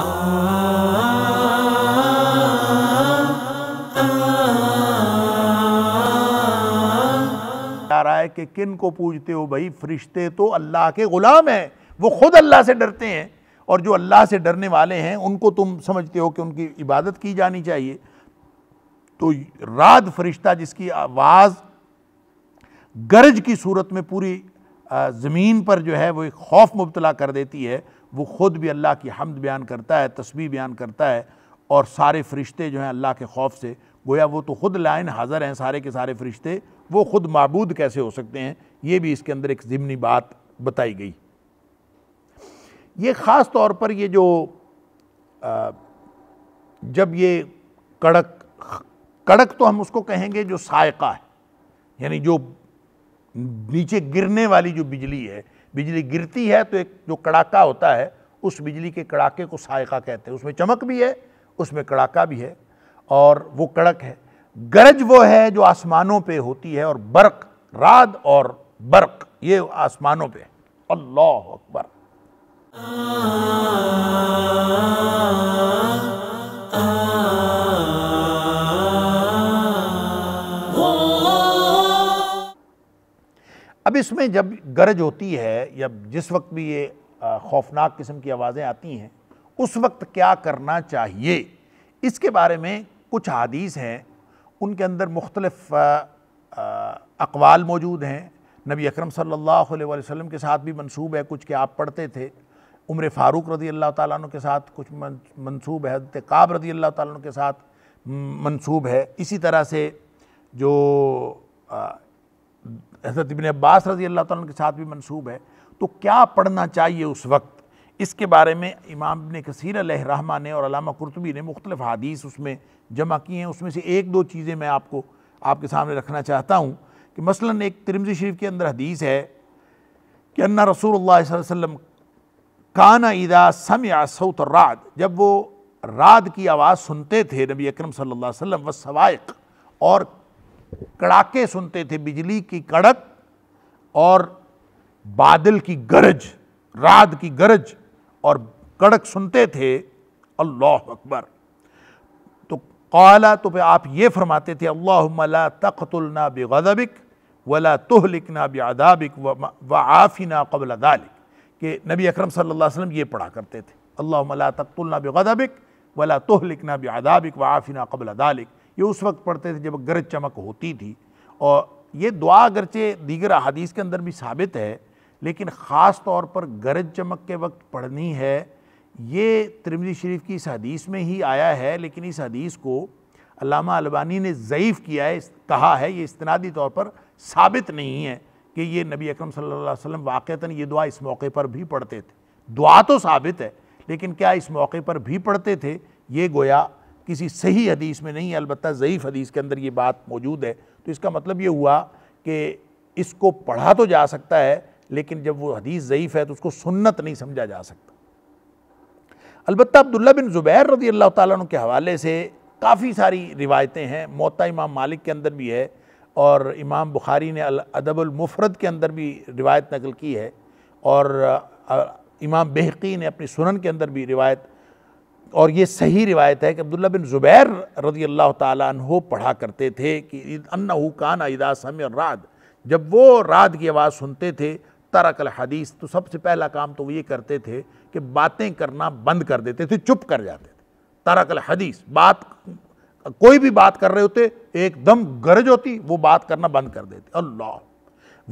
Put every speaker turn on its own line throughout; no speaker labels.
रहा है कि किन को पूजते हो भाई फरिश्ते तो अल्लाह के ग़ुलाम हैं वो खुद अल्लाह से डरते हैं और जो अल्लाह से डरने वाले हैं उनको तुम समझते हो कि उनकी इबादत की जानी चाहिए तो रात फरिश्ता जिसकी आवाज़ गरज की सूरत में पूरी ज़मीन पर जो है वो एक खौफ मुबतला कर देती है वो ख़ुद भी अल्लाह की हमद बयान करता है तस्वीर बयान करता है और सारे फरिश्ते जो हैं अल्लाह के खौफ से गोया वो तो ख़ुद लाइन हाज़र हैं सारे के सारे फरिश्ते वो ख़ुद मबूद कैसे हो सकते हैं ये भी इसके अंदर एक ज़िमनी बात बताई गई ये ख़ास तौर पर ये जो आ, जब ये कड़क कड़क तो हम उसको कहेंगे जो सायका है यानी जो नीचे गिरने वाली जो बिजली है बिजली गिरती है तो एक जो कड़ाका होता है उस बिजली के कड़ाके को सायका कहते हैं उसमें चमक भी है उसमें कड़ाका भी है और वो कड़क है गरज वो है जो आसमानों पे होती है और बर्क राद और बर्क ये आसमानों पे अल्लाह अकबर आ, आ, आ, आ, आ, अब इसमें जब गरज होती है या जिस वक्त भी ये खौफनाक किस्म की आवाज़ें आती हैं उस वक्त क्या करना चाहिए इसके बारे में कुछ हदीस हैं उनके अंदर मुख्तलफ़ अकवाल मौजूद हैं नबी अकरम सल्लल्लाहु अलैहि वसल्लम के साथ भी मंसूब है कुछ के आप पढ़ते थे उम्र फ़ारूक रदी अल्लाह ताली के साथ कुछ मंसूब है हजरत काब रदी अल्लाह ताली के साथ मंसूब है इसी तरह से जो हजरत इबन अब्बास रजी अल्लाह तन के साथ भी मनसूब है तो क्या पढ़ना चाहिए उस वक्त इसके बारे में इमाम कसीर कसर रहमा ने और अलामा कुरतबी ने मुख्तलिफ हदीस उसमें जमा किए हैं उसमें से एक दो चीज़ें मैं आपको आपके सामने रखना चाहता हूँ कि मसलन एक तिरमजी शरीफ के अंदर हदीस है कि अन्ना रसूल वसम काना इदा सम सऊत राद जब वो राद की आवाज़ सुनते थे नबी अकरम सल्लल्लाहु अलैहि वसल्लम व सवाइक और कड़ाके सुनते थे बिजली की कड़क और बादल की गरज रात की गरज और कड़क सुनते थे अल्लाह अकबर तो कला तो फिर आप ये फरमाते थे अल्लाह मला तख्तुलना बेगदबिक वला तुहलिकना बेदाबिक व आफिना कबल दालिक के नबी अकरम सल्लल्लाहु अलैहि वसल्लम ये पढ़ा करते थे अल्लाह तख्तुलना बेगदबिक वला तुहलिकना बेदाबिक व आफिना कबल दालिक ये उस वक्त पढ़ते थे जब गरज चमक होती थी और ये दुआ अगरचे दीगर अहादीस के अंदर भी साबित है लेकिन ख़ास तौर पर गरज चमक के वक्त पढ़नी है ये तिरमजी शरीफ की इस हदीस में ही आया है लेकिन इस हदीस को अलामा अलबानी ने ज़यीफ़ किया है कहा है ये इस्तनादी तौर पर साबित नहीं है कि ये नबी अकरम सल्लल्लाहु अलैहि वसल्लम वाक़ता ये दुआ इस मौके पर भी पढ़ते थे दुआ तो साबित है लेकिन क्या इस मौके पर भी पढ़ते थे ये गोया किसी सही हदीस में नहीं अलबत् ज़यीफ़ हदीस के अंदर ये बात मौजूद है तो इसका मतलब ये हुआ कि इसको पढ़ा तो जा सकता है लेकिन जब वो हदीस ज़यीफ़ है तो उसको सुन्नत नहीं समझा जा सकता अलबत् अब्दुल्ला बिन ज़ुबैर रदी अल्लाह तुम के हवाले से काफ़ी सारी रिवायतें हैं मोता इमाम मालिक के अंदर भी है और इमाम बुखारी ने अदबुलमफरद के अंदर भी रिवायत नकल की है और इमाम बेहकी ने अपनी सुनन के अंदर भी रिवायत और ये सही रिवायत है कि अब्दुल्ला बिन ज़ुबैर रदी अल्लाह तहो पढ़ा करते थे कि अन्ना कान इदा सम रात जब वो रात की आवाज़ सुनते थे तरकल हदीस तो सबसे पहला काम तो वो ये करते थे कि बातें करना बंद कर देते थे चुप कर जाते थे तरकल हदीस बात कोई भी बात कर रहे होते एकदम गरज होती वो बात करना बंद कर देते अल्लाह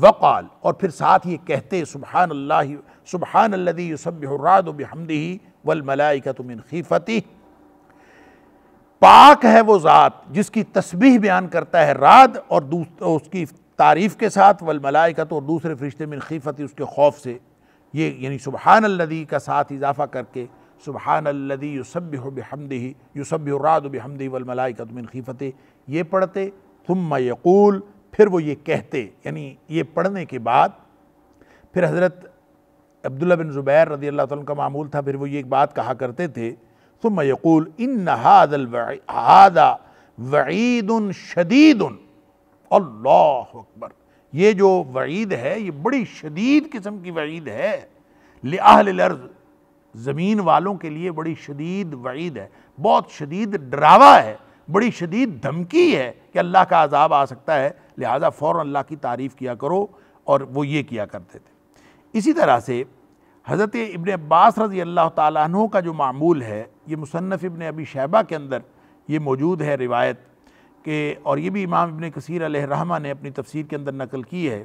वक़ाल और फिर साथ ये कहते सुबहान अल्लाह सुबहान अल्लदी हमदी वल मलाइका तुम खीफती पाक है वो ज़ात जिसकी तस्बीह बयान करता है रात और उसकी तारीफ़ के साथ वल मलाइका तो और दूसरे फरिश्ते मिन खीफती उसके खौफ से ये यानी सुबहान का साथ इजाफ़ा करके सुबहान अल्लदी हमदही हमदी यूसब राद हमदही वल मलाइका तुम खीफत ये पढ़ते तुम यकूल फिर वो ये कहते यानी ये पढ़ने के बाद फिर हज़रत अब्दुल्ला बिन ज़ुबैर रदी अल्लाह तुम का मामूल था फिर वो ये एक बात कहा करते थे सुम यकूल इन नहादल हादा वईद शदीद अल्लाह अकबर ये जो वईद है ये बड़ी शदीद किस्म की वईद है लर्ज ज़मीन वालों के लिए बड़ी शदीद वईद है बहुत शदीद डरावा है बड़ी शदीद धमकी है कि अल्लाह का अजाब आ सकता है लिहाजा फ़ौर अल्लाह की तारीफ़ किया करो और वो ये किया करते थे इसी तरह से हज़रत इबन अब्बास रज़ी अल्लाह तु का जो मामूल है ये मुसनफ़ इबन अबी शैबा के अंदर ये मौजूद है रिवायत के और ये भी इमाम इबन कसर रहमा ने अपनी तफसीर के अंदर नकल की है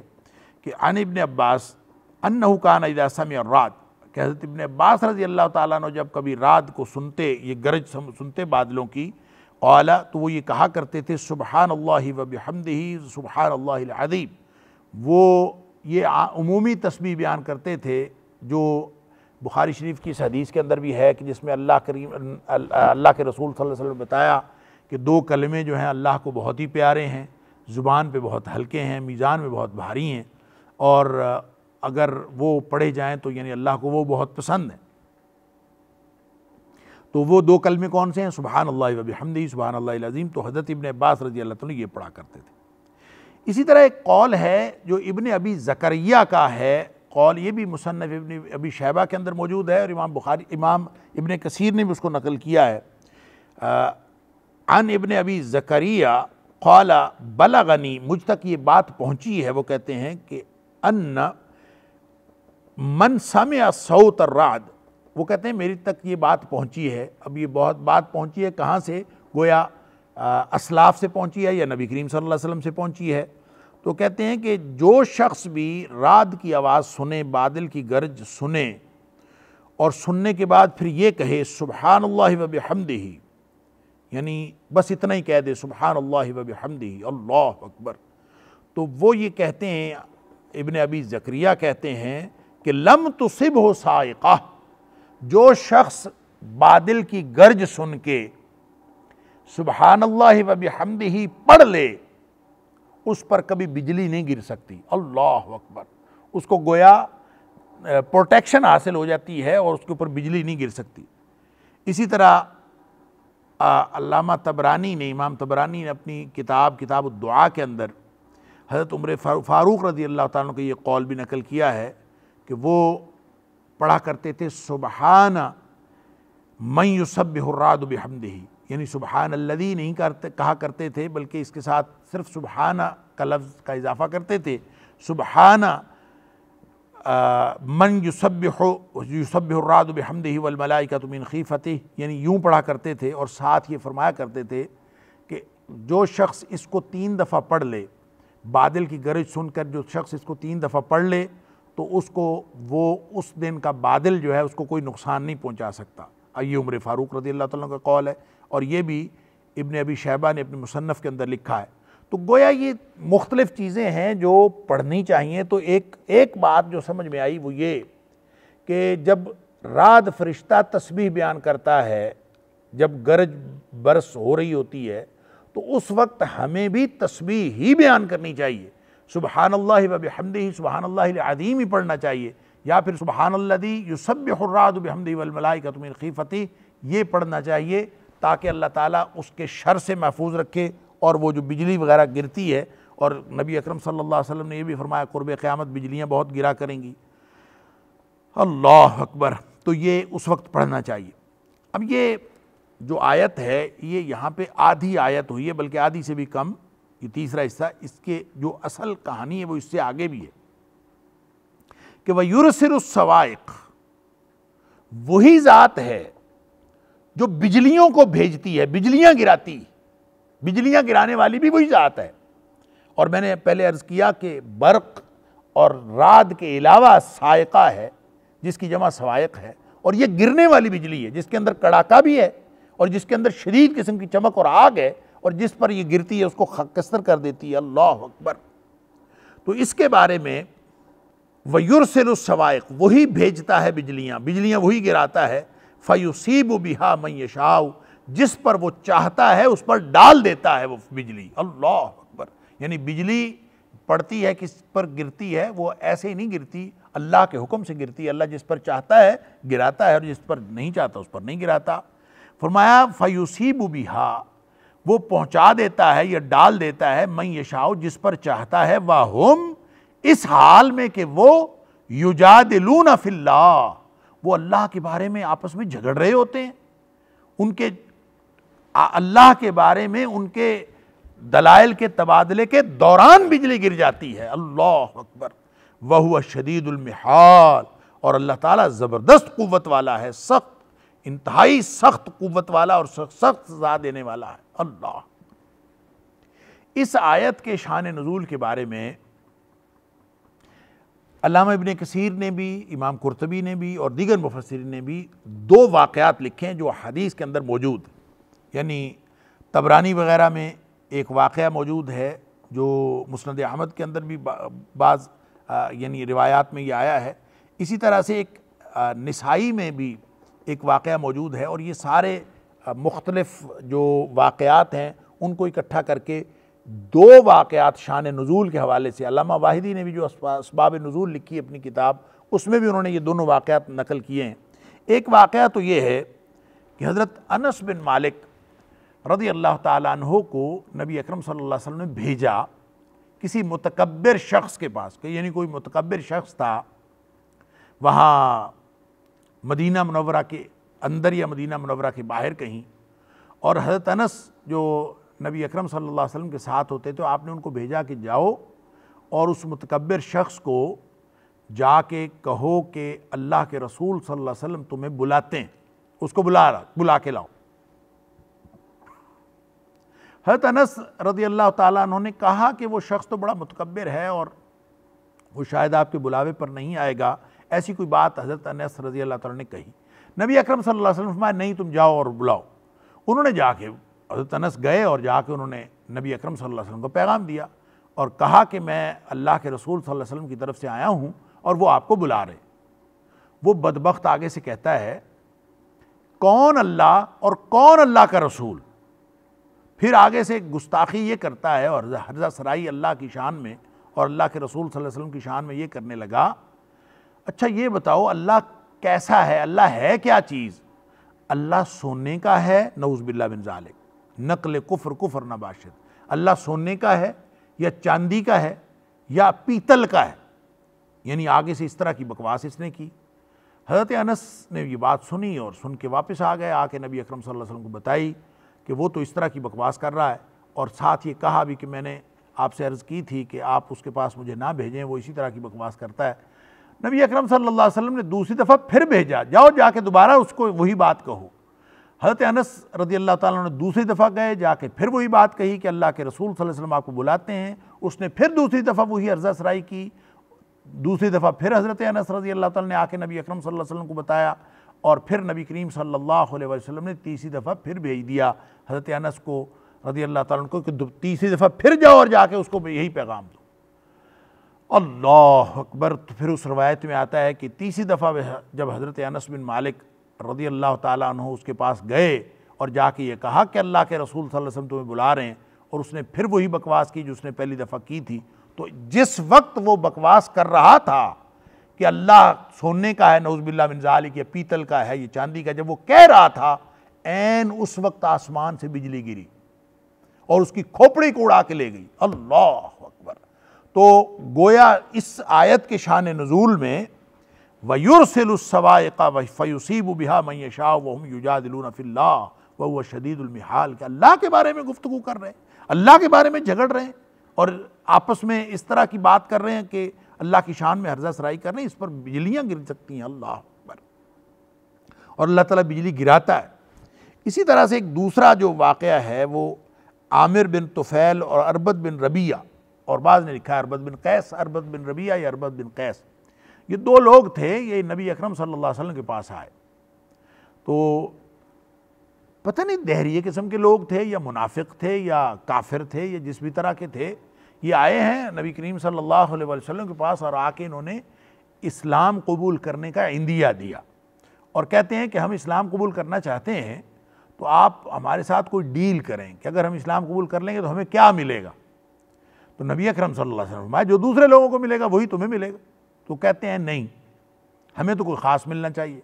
कि अन इबन अब्बास अन्न कान इजासम रात कि हज़रत इबन अब्बास रज़ी अल्लाह तु जब कभी रात को सुनते ये गरज सुनते बादलों की ओला तो वो ये कहा करते थे सुबहान अल्लाह वबहमदी सुबहान अल्लाजीम वो ये उमूमी तस्वीर बयान करते थे जो बुखारी शरीफ की इस हदीस के अंदर भी है कि जिसमें अल्लाह करीम अल्लाह के रसूल सल्लल्लाहु अलैहि वसल्लम बताया कि दो कलमे जो हैं अल्लाह को बहुत ही प्यारे हैं ज़ुबान पे बहुत हल्के हैं मीज़ान में बहुत भारी हैं और अगर वो पढ़े जाएं तो यानी अल्लाह को वो बहुत पसंद हैं तो वो दो कलमे कौन से हैं सुबहान अल्लाह हमदी सुबहान अल्लाज़ीम तो हज़रत इबन अब्बास रजी अल्लाह ने ये पढ़ा करते थे इसी तरह एक कौल है जो इबन अबी ज़करिया का है कौल ये भी मुसनफ़ इबन अभी शैबा के अंदर मौजूद है और इमाम बुखारी इमाम इबन कसीर ने भी उसको नकल किया है अन इबन अभी जकरिया कौला गनी मुझ तक ये बात पहुँची है वो कहते हैं कि अन मन समय सऊत राद वो कहते हैं मेरी तक ये बात पहुँची है अब ये बहुत बात पहुँची है कहाँ से गोया असलाफ से पहुँची है या नबी करीम सल वसम से पहुँची है तो कहते हैं कि जो शख्स भी रात की आवाज़ सुने बादल की गर्ज सुने और सुनने के बाद फिर ये कहे सुबहान अल्लाह वब हमदही यानी बस इतना ही कह दे सुबहान अल्लाह वब हमदही अल्लाह अकबर तो वो ये कहते हैं इबन अबी ज़क्रिया कहते हैं कि लम तुसिब हो सायका जो शख्स बादल की गर्ज सुन के सुबहानल्लाब वब हमदही पढ़ ले उस पर कभी बिजली नहीं गिर सकती अल्लाह अकबर उसको गोया प्रोटेक्शन हासिल हो जाती है और उसके ऊपर बिजली नहीं गिर सकती इसी तरह अल्लामा तबरानी ने इमाम तबरानी ने अपनी किताब किताब दुआ के अंदर हज़रत उम्र फ़ारूक़ रजी अल्लाह ताली का ये कौल भी नकल किया है कि वो पढ़ा करते थे सुबहाना मई युसब यानी सुबहान अल्लदी नहीं करते कहा करते थे बल्कि इसके साथ सिर्फ सुबहाना का लफ्ज़ का इजाफ़ा करते थे सुबहाना मन यूसब यूसबाद हमद ही वलमलाई का तुम इनकी फ़तेह यानी यूँ पढ़ा करते थे और साथ ये फरमाया करते थे कि जो शख्स इसको तीन दफ़ा पढ़ ले बादल की गरज सुनकर जो शख्स इसको तीन दफ़ा पढ़ ले तो उसको वो उस दिन का बादल जो है उसको कोई नुकसान नहीं पहुँचा सकता ये उम्र फ़ारूक रदी अल्लाह का कौल है और ये भी इबन अबी शहबा ने अपने मुसनफ़ के अंदर लिखा है तो गोया ये मुख्तलिफ़ चीज़ें हैं जो पढ़नी चाहिए तो एक एक बात जो समझ में आई वो ये कि जब रात फरिश्ता तस्बीह बयान करता है जब गरज बरस हो रही होती है तो उस वक्त हमें भी तस्बीह ही बयान करनी चाहिए सुबहान अल्लाह ही अल्लाह ही पढ़ना चाहिए या फिर सुबहान अल्लादी युसब्रादमदी वलमलाइकतमिल खीफती ये पढ़ना चाहिए ताकि अल्लाह ताला उसके शर से महफूज रखे और वो जो बिजली वगैरह गिरती है और नबी अकरम सल्लल्लाहु अलैहि वसल्लम ने यह भी फरमाया कुर्ब क़्यामत बिजलियाँ बहुत गिरा करेंगी अल्लाह अकबर तो ये उस वक्त पढ़ना चाहिए अब ये जो आयत है ये यहाँ पे आधी आयत हुई है बल्कि आधी से भी कम ये तीसरा हिस्सा इसके जो असल कहानी है वो इससे आगे भी है कि वह यूरसिरसवाइक वही ज़ात है जो बिजलियों को भेजती है बिजलियां गिराती बिजलियाँ गिराने वाली भी वही ज़ात है और मैंने पहले अर्ज़ किया कि बर्क और राद के अलावा सायका है जिसकी जमा सवायक है और ये गिरने वाली बिजली है जिसके अंदर कड़ाका भी है और जिसके अंदर शदीद किस्म की चमक और आग है और जिस पर यह गिरती है उसको खकस्तर कर देती है अल्लाह अकबर तो इसके बारे में वयुरसवायक वही भेजता है बिजलियाँ बिजलियाँ वही गिराता है फ़युसीब बिहा मैशाऊ जिस पर वो चाहता है उस पर डाल देता है वो बिजली अल्लाह अकबर यानी बिजली पड़ती है किस पर गिरती है वो ऐसे ही नहीं गिरती अल्लाह के हुक्म से गिरती है अल्लाह जिस पर चाहता है गिराता है और जिस पर नहीं चाहता उस पर नहीं गिराता फरमाया फ़यूसीब बिहा वो पहुंचा देता है या डाल देता है मैं यशाओ जिस पर चाहता है वाह हम इस हाल में कि वो युजादिलून फिल्ला वो अल्लाह के बारे में आपस में झगड़ रहे होते हैं उनके अल्लाह के बारे में उनके दलाइल के तबादले के दौरान बिजली गिर जाती है अल्लाह अकबर वह शदीदुलमिहाल और अल्लाह ताला ज़बरदस्त क़वत वाला है सख्त इंतहाई सख्त क़वत वाला और सख्त सजा देने वाला है अल्लाह इस आयत के शान नज़ूल के बारे में अलामा इबन कसीर ने भी इमाम कुरतबी ने भी और दीगर मुफसर ने भी दो वाक़ात लिखे हैं जो हदीस के अंदर मौजूद हैं यानी तबरानी वगैरह में एक वाक़ मौजूद है जो मुस्ंद अहमद के अंदर भी बाज़ यानी रिवायात में ये आया है इसी तरह से एक नसाई में भी एक वाक़ मौजूद है और ये सारे मुख्तलफ़ जो वाक़ात हैं उनको इकट्ठा करके दो वाक़ात शान नज़ूल के हवाले से अलामा वाहिदी ने भी जो इसबाब नज़ूल लिखी अपनी किताब उसमें भी उन्होंने ये दोनों वाक़ात नकल किए हैं एक वाक़ तो ये है कि हज़रत अनस बिन मालिक रदी अल्लाह तु को नबी अकरम सल्लल्लाहु अलैहि वसल्लम ने भेजा किसी मतकबर शख्स के पास यानी कोई मतकबर शख्स था वहाँ मदीना मनवरा के अंदर या मदीना मनवरा के बाहर कहीं और हज़रत अनस जो नबी अकरम सल्लल्लाहु अलैहि वसल्लम के साथ होते तो आपने उनको भेजा कि जाओ और उस मतकबर शख्स को जाके कहो कि अल्लाह के रसूल सल्ला वसलम तुम्हें बुलाते हैं उसको बुला बुला के लाओ हजरत अनस रदी अल्लाह तु ने कहा कि वो शख्स तो बड़ा मतकबर है और वो शायद आपके बुलावे पर नहीं आएगा ऐसी कोई बात हज़रत अनस रजी अल्लाह तला ने कही नबी अकरम सल्लल्लाहु अलैहि वसल्लम नहीं तुम जाओ और बुलाओ उन्होंने जाके हज़रत अनस गए और जाके उन्होंने नबी अकरम सल्लल्लाहु वसल्लम को पैगाम दिया और कहा कि मैं अल्लाह के रसूल सल्लल्लाहु वसल्लम की तरफ से आया हूँ और वो आपको बुला रहे वो बदबक आगे से कहता है कौन अल्लाह और कौन अल्लाह का रसूल फिर आगे से गुस्ताखी ये करता है और हरजा सराई अल्लाह की शान में और अल्लाह के रसूल सल्लल्लाहु अलैहि वसल्लम की शान में ये करने लगा अच्छा ये बताओ अल्लाह कैसा है अल्लाह है क्या चीज़ अल्लाह सोने का है नऊज़बिल्ला बिन जालिक नकल कुफर कुफर नबाशद अल्लाह सोने का है या चांदी का है या पीतल का है यानी आगे से इस तरह की बकवास इसने की हज़रत अनस ने ये बात सुनी और सुन के वापस आ गए आके नबी अकरम सल्लल्लाहु अलैहि वसल्लम को बताई कि वो तो इस तरह की बकवास कर रहा है और साथ ये कहा भी कि मैंने आपसे अर्ज़ की थी कि आप उसके पास मुझे ना भेजें वो इसी तरह की बकवास करता है नबी अकरम सल्लल्लाहु अलैहि वसल्लम ने दूसरी दफ़ा फिर भेजा जाओ जाके दोबारा उसको वही बात कहो हज़रत अनस रदी अल्लाह ताला ने दूसरी दफ़ा गए जाके फिर वही बात कही कि अल्लाह के रसूल सल्लल्लाहु अलैहि वसल्लम आपको बुलाते हैं उसने फिर दूसरी दफ़ा वही अर्जा सराई की दूसरी दफ़ा फिर हज़रत अनस रजी अल्लाह ताला ने आके नबी अकरम सल्लल्लाहु अलैहि वसल्लम को बताया और फिर नबी करीम सल्लल्लाहु अलैहि वसल्लम ने तीसरी दफ़ा फिर भेज दिया हज़रत अनस को रदी अल्लाह ताला को कि तीसरी दफ़ा फिर जाओ और जाके उसको यही पैगाम दो अल्लाह अकबर तो फिर उस रवायत में आता है कि तीसरी दफ़ा जब हज़रत अनस बिन मालिक रदी अल्लाह तु उसके पास गए और जाके ये कहा कि अल्लाह के रसूल वसम तुम्हें बुला रहे हैं और उसने फिर वही बकवास की जो उसने पहली दफ़ा की थी तो जिस वक्त वो बकवास कर रहा था कि अल्लाह सोने का है नौजबिल्ला मिनजालिक या पीतल का है ये चांदी का जब वो कह रहा था एन उस वक्त आसमान से बिजली गिरी और उसकी खोपड़ी को उड़ा के ले गई अल्लाह अकबर तो गोया इस आयत के शान नजूल में वयुरसलवाय का फ़यूसीब बिहा मैं शाह वहम युजादिलून फ़िल्ला व वह शदीदुलमिहाल के अल्लाह के बारे में गुफ्तु कर रहे हैं अल्लाह के बारे में झगड़ रहे हैं और आपस में इस तरह की बात कर रहे हैं कि अल्लाह की शान में हर्जा सराई कर रहे हैं इस पर बिजलियाँ गिर सकती हैं अल्लाह पर और अल्लाह ताला बिजली गिराता है इसी तरह से एक दूसरा जो वाक़ है वो आमिर बिन तुफ़ैल और अरबद बिन रबिया और बाद ने लिखा अरबद बिन कैस अरबद बिन रबिया या अरबद बिन कैस ये दो लोग थे ये नबी अकरम सल्लल्लाहु के पास आए तो पता नहीं दहरी किस्म के लोग थे या मुनाफिक थे या काफिर थे या जिस भी तरह के थे ये आए हैं नबी करीम सल्लल्लाहु अलैहि वसल्लम के पास और आके इन्होंने इस्लाम कबूल करने का इंदिया दिया और कहते हैं कि हम इस्लाम कबूल करना चाहते हैं तो आप हमारे साथ कोई डील करें कि अगर हम इस्लाम कबूल कर लेंगे तो हमें क्या मिलेगा तो नबी अकरम सल्लल्लाहु अलैहि वसल्लम जो दूसरे लोगों को मिलेगा वही तुम्हें मिलेगा तो कहते हैं नहीं हमें तो कोई ख़ास मिलना चाहिए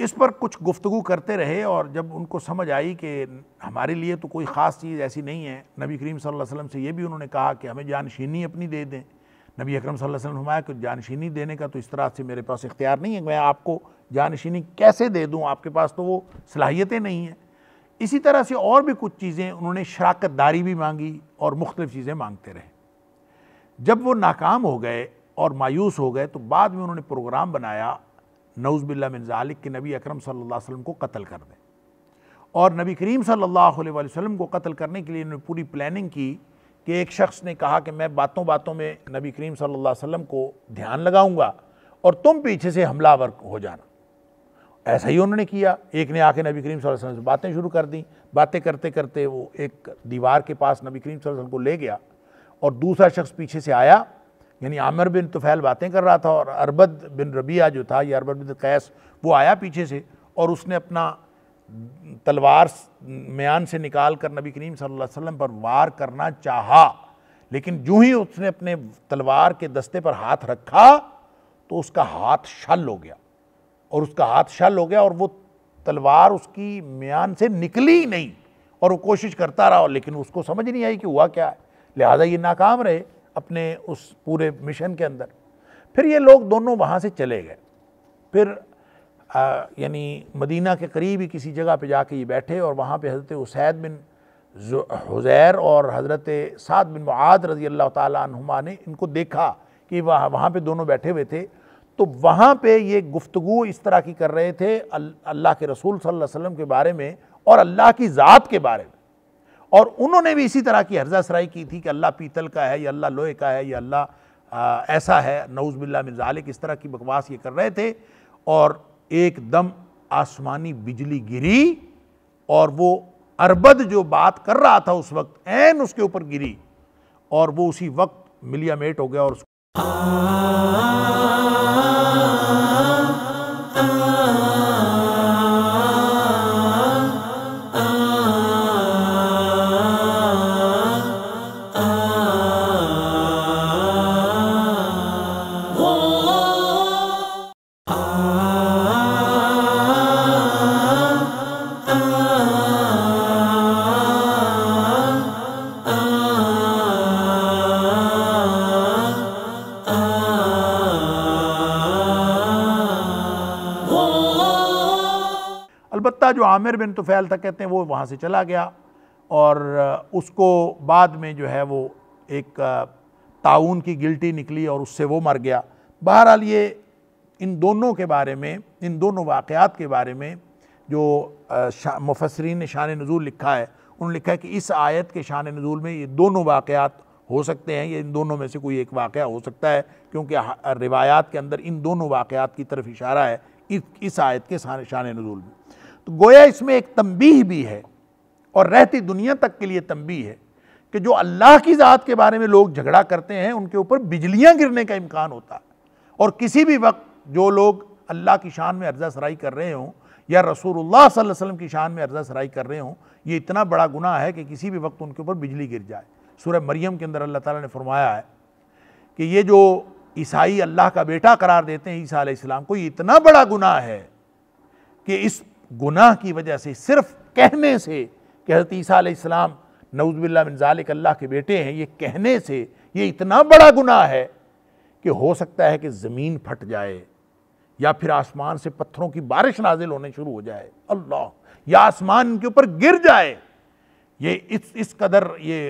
इस पर कुछ गुफ्तु करते रहे और जब उनको समझ आई कि हमारे लिए तो कोई ख़ास चीज़ ऐसी नहीं है नबी करीम सल वसम वसल्लम से ये भी उन्होंने कहा कि हमें जानशीनी अपनी दे दें नबी अक्रम सल्लल्लाहु अलैहि वसल्लम हमारा कि जानशीनी देने का तो इस तरह से मेरे पास इख्तियार नहीं है मैं आपको जानशीनी कैसे दे दूँ आपके पास तो वो सलाहियतें नहीं हैं इसी तरह से और भी कुछ चीज़ें उन्होंने शराकत दारी भी मांगी और मुख्तलिफ़ चीज़ें मांगते रहे जब वो नाकाम हो गए और मायूस हो गए तो बाद में उन्होंने प्रोग्राम बनाया नौज़बिल्ला के नबी अकरम सल्लल्लाहु अलैहि वसल्लम को कत्ल कर दें और नबी करीम सल्लल्लाहु अलैहि वसल्लम को कत्ल करने के लिए उन्होंने पूरी प्लानिंग की कि एक शख्स ने कहा कि मैं बातों बातों में नबी करीम सल्लल्लाहु अलैहि वसल्लम को ध्यान लगाऊँगा और तुम पीछे से हमलावर हो जाना ऐसा ही उन्होंने किया एक ने आके नबी करीम सल्लल्लाहु अलैहि वसल्लम से बातें शुरू कर दी बातें करते करते वो एक दीवार के पास नबी करीम सल्लल्लाहु अलैहि वसल्लम को ले गया और दूसरा शख्स पीछे से आया यानी आमिर बिन तुफैल बातें कर रहा था और अरबद बिन रबिया जो था या अरबद बिन कैस वो आया पीछे से और उसने अपना तलवार म्यान से निकाल कर नबी करीम सल्लल्लाहु अलैहि वसल्लम पर वार करना चाहा लेकिन जो ही उसने अपने तलवार के दस्ते पर हाथ रखा तो उसका हाथ शल हो गया और उसका हाथ शल हो गया और वो तलवार उसकी म्यान से निकली नहीं और वो कोशिश करता रहा लेकिन उसको समझ नहीं आई कि हुआ क्या है लिहाजा ये नाकाम रहे अपने उस पूरे मिशन के अंदर फिर ये लोग दोनों वहाँ से चले गए फिर यानी मदीना के करीब ही किसी जगह पे जाके ये बैठे और वहाँ पे हज़रत उसैद बिन हुजैर और हज़रत साद बिन मुआद रज़ी अल्लाह तुमा ने इनको देखा कि वहाँ वहाँ पर दोनों बैठे हुए थे तो वहाँ पे ये गुफ्तगु इस तरह की कर रहे थे अल्लाह के रसूल सल्लल्लाहु अलैहि वसल्लम के बारे में और अल्लाह की ज़ात के बारे में और उन्होंने भी इसी तरह की सराई की थी कि अल्लाह पीतल का है या अल्लाह लोहे का है या अल्लाह ऐसा है नऊज़ बिल्ला मिर्जालिक इस तरह की बकवास ये कर रहे थे और एकदम आसमानी बिजली गिरी और वो अरबद जो बात कर रहा था उस वक्त एन उसके ऊपर गिरी और वो उसी वक्त मिलियामेट हो गया और उसको आमिर बिन तुफ़ैल था कहते हैं वो वहाँ से चला गया और उसको बाद में जो है वो एक ताउन की गिल्टी निकली और उससे वो मर गया बहरहाल ये इन दोनों के बारे में इन दोनों वाक़ात के बारे में जो मुफसरीन ने शान नज़ूल लिखा है उन्होंने लिखा है कि इस आयत के शान नज़ूल में ये दोनों वाक़ात हो सकते हैं ये इन दोनों में से कोई एक वाक़ हो सकता है क्योंकि रिवायात के अंदर इन दोनों वाक़ात की तरफ इशारा है इस आयत के शान नज़ूल में तो गोया इसमें एक तंबीह भी है और रहती दुनिया तक के लिए तंबीह है कि जो अल्लाह की ज़ात के बारे में लोग झगड़ा करते हैं उनके ऊपर बिजलियां गिरने का इम्कान होता है और किसी भी वक्त जो लोग अल्लाह की शान में अर्जा सराई कर रहे हों या रसूलुल्लाह सल्लल्लाहु अलैहि वसल्लम की शान में अर्जा सराई कर रहे हों ये इतना बड़ा गुनाह है कि किसी भी वक्त उनके ऊपर बिजली गिर जाए सूर्य मरियम के अंदर अल्लाह ताला ने फरमाया है कि ये जो ईसाई अल्लाह का बेटा करार देते हैं ईसा आलाम को ये इतना बड़ा गुनाह है कि इस गुनाह की वजह से सिर्फ कहने से कि हजरत ईसीम नवज़बिल्ला मिनजालिक अल्लाह के बेटे हैं ये कहने से ये इतना बड़ा गुनाह है कि हो सकता है कि ज़मीन फट जाए या फिर आसमान से पत्थरों की बारिश नाजिल होने शुरू हो जाए अल्लाह या आसमान के ऊपर गिर जाए ये इस इस कदर ये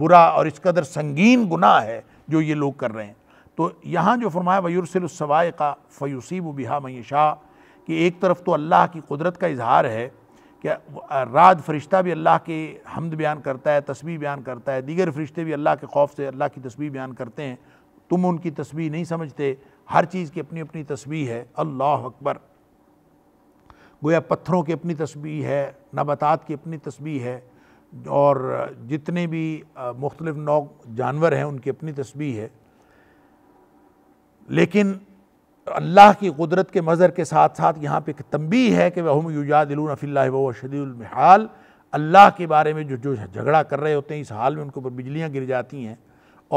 बुरा और इस कदर संगीन गुनाह है जो ये लोग कर रहे हैं तो यहाँ जो फरमाया वयुरसिलसवाए का फ़यूसीब बिहा मैशाह कि एक तरफ़ तो अल्लाह की कुदरत का इजहार है कि रात फरिश्ता भी अल्लाह के हमद बयान करता है तस्वीर बयान करता है दीगर फरिश्ते भी अल्लाह के खौफ से अल्लाह की तस्वीर बयान करते हैं तुम उनकी तस्वीर नहीं समझते हर चीज़ की अपनी अपनी तस्वीर है अल्लाह अकबर गोया पत्थरों की अपनी तस्वीर है नबातात की अपनी तस्वीर है और जितने भी मुख्तलिफ नौ जानवर हैं उनकी अपनी तस्वीर है लेकिन अल्लाह की कुदरत के मज़र के साथ साथ यहाँ पे तंबी है कि वह युजादिलून फ़िल्ला व अल्लाह के बारे में जो जो झगड़ा कर रहे होते हैं इस हाल में उनके ऊपर बिजलियाँ गिर जाती हैं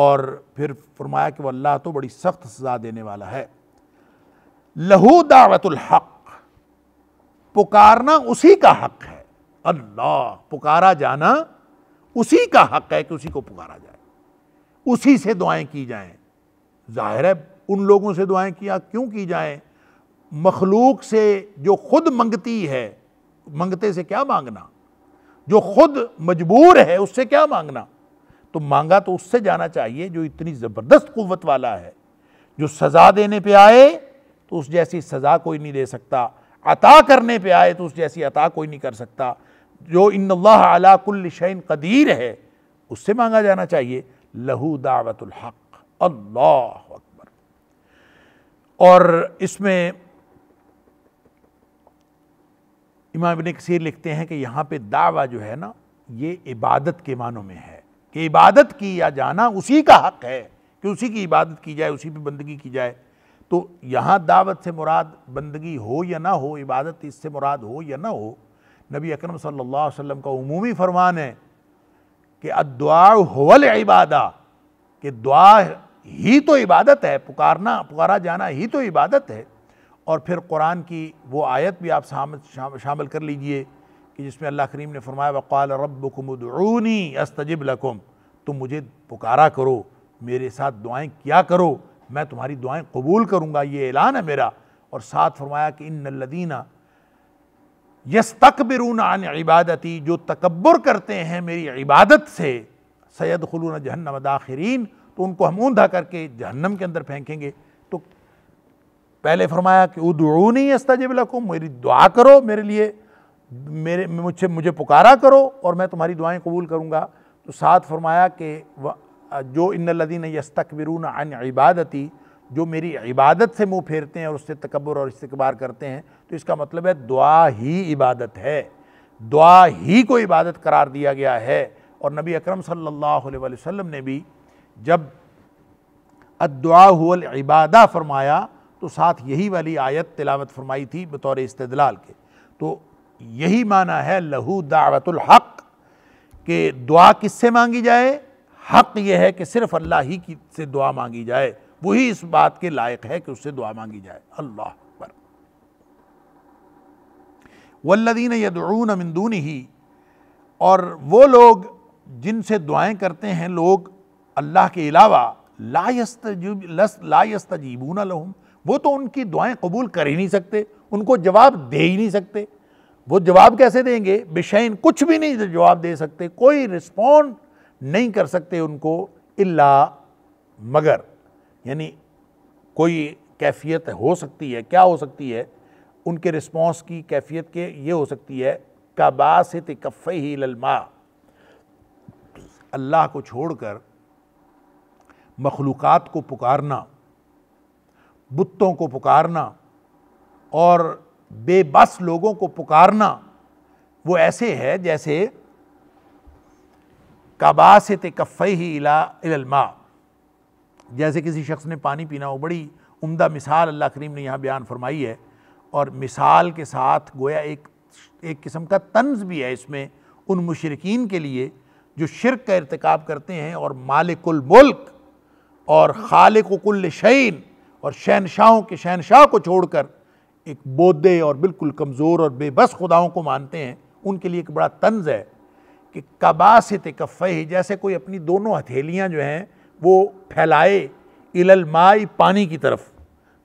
और फिर फरमाया कि वह अल्लाह तो बड़ी सख्त सज़ा देने वाला है लहू दावतुल्हक पुकारना उसी का हक है अल्लाह पुकारा जाना उसी का हक है कि उसी को पुकारा जाए उसी से दुआएं की जाएं जाहिर है उन लोगों से दुआएं किया क्यों की जाएं मखलूक से जो खुद मंगती है मंगते से क्या मांगना जो खुद मजबूर है उससे क्या मांगना तो मांगा तो उससे जाना चाहिए जो इतनी ज़बरदस्त कुत वाला है जो सज़ा देने पे आए तो उस जैसी सज़ा कोई नहीं दे सकता अता करने पे आए तो उस जैसी अता कोई नहीं कर सकता जो इन अला कुल शैन कदीर है उससे मांगा जाना चाहिए लहू दावतुल हक अल्लाह और इसमें इमाम इबन कसीर लिखते हैं कि यहाँ पे दावा जो है ना ये इबादत के मानों में है कि इबादत किया जाना उसी का हक है कि उसी की इबादत की जाए उसी पे बंदगी की जाए तो यहाँ दावत से मुराद बंदगी हो या ना हो इबादत इससे मुराद हो या ना हो नबी अकरम सल्लल्लाहु अलैहि वसल्लम का उमूमी फरमान है कि अदुआ होवल इबादा कि दुआ ही तो इबादत है पुकारना पुकारा जाना ही तो इबादत है और फिर कुरान की वो आयत भी आप शामिल शामिल कर लीजिए कि जिसमें अल्लाह करीम ने फरमाया वक़ाल रबूनी अस्तजिब लकुम तुम मुझे पुकारा करो मेरे साथ दुआएं क्या करो मैं तुम्हारी दुआएं कबूल करूँगा ये ऐलान है मेरा और साथ फरमाया कि इन लदीना यस तकबरून आन इबादती जो तकबर करते हैं मेरी इबादत से सैद खलून जहन्नम दाखरीन तो उनको हम ऊंधा करके जहन्नम के अंदर फेंकेंगे तो पहले फरमाया कि उदू नहीं अस्ताजिब लकुम मेरी दुआ करो मेरे लिए मेरे मुझसे मुझे पुकारा करो और मैं तुम्हारी दुआएं कबूल करूँगा तो साथ फरमाया कि जो इन लदीन यस्तकबिरून अन इबादती जो मेरी इबादत से मुंह फेरते हैं और उससे तकबर और इस्तकबार करते हैं तो इसका मतलब है दुआ ही इबादत है दुआ ही को इबादत करार दिया गया है और नबी अक्रम सल्ला वसम ने भी जब अदुआल हुल इबादा फरमाया तो साथ यही वाली आयत तिलावत फरमाई थी बतौर इस्तलाल के तो यही माना है लहू दावतुल हक के दुआ किससे मांगी जाए हक यह है कि सिर्फ अल्लाह ही की से दुआ मांगी जाए वही इस बात के लायक है कि उससे दुआ मांगी जाए अल्लाह पर वल्लदीन यदरून अमिंदून ही और वो लोग जिनसे दुआएं करते हैं लोग अल्लाह के अलावा जीबून लहम वो तो उनकी दुआएं कबूल कर ही नहीं सकते उनको जवाब दे ही नहीं सकते वो जवाब कैसे देंगे बेशैन कुछ भी नहीं जवाब दे सकते कोई रिस्पॉन्ड नहीं कर सकते उनको इल्ला मगर यानी कोई कैफियत हो सकती है क्या हो सकती है उनके रिस्पॉन्स की कैफियत के ये हो सकती है कबास कफ़ ही ललमा अल्लाह को छोड़कर मखलूक़ात को पुकारना बुतों को पुकारना और बेबस लोगों को पुकारना वो ऐसे है जैसे कबास तकफ़े ही इला जैसे किसी शख्स ने पानी पीना हो बड़ी उम्दा मिसाल अल्लाह करीम ने यहाँ बयान फरमाई है और मिसाल के साथ गोया एक एक किस्म का तंज भी है इसमें उन मुशरकिन के लिए जो शिरक का इरतकब करते हैं और मालिकुल मुल्क और खालिक कुल और शहनशाहों के शहनशाह को छोड़कर एक बोधे और बिल्कुल कमज़ोर और बेबस खुदाओं को मानते हैं उनके लिए एक बड़ा तंज है कि कबासत कफ़े जैसे कोई अपनी दोनों हथेलियाँ जो हैं वो फैलाए इलमाई पानी की तरफ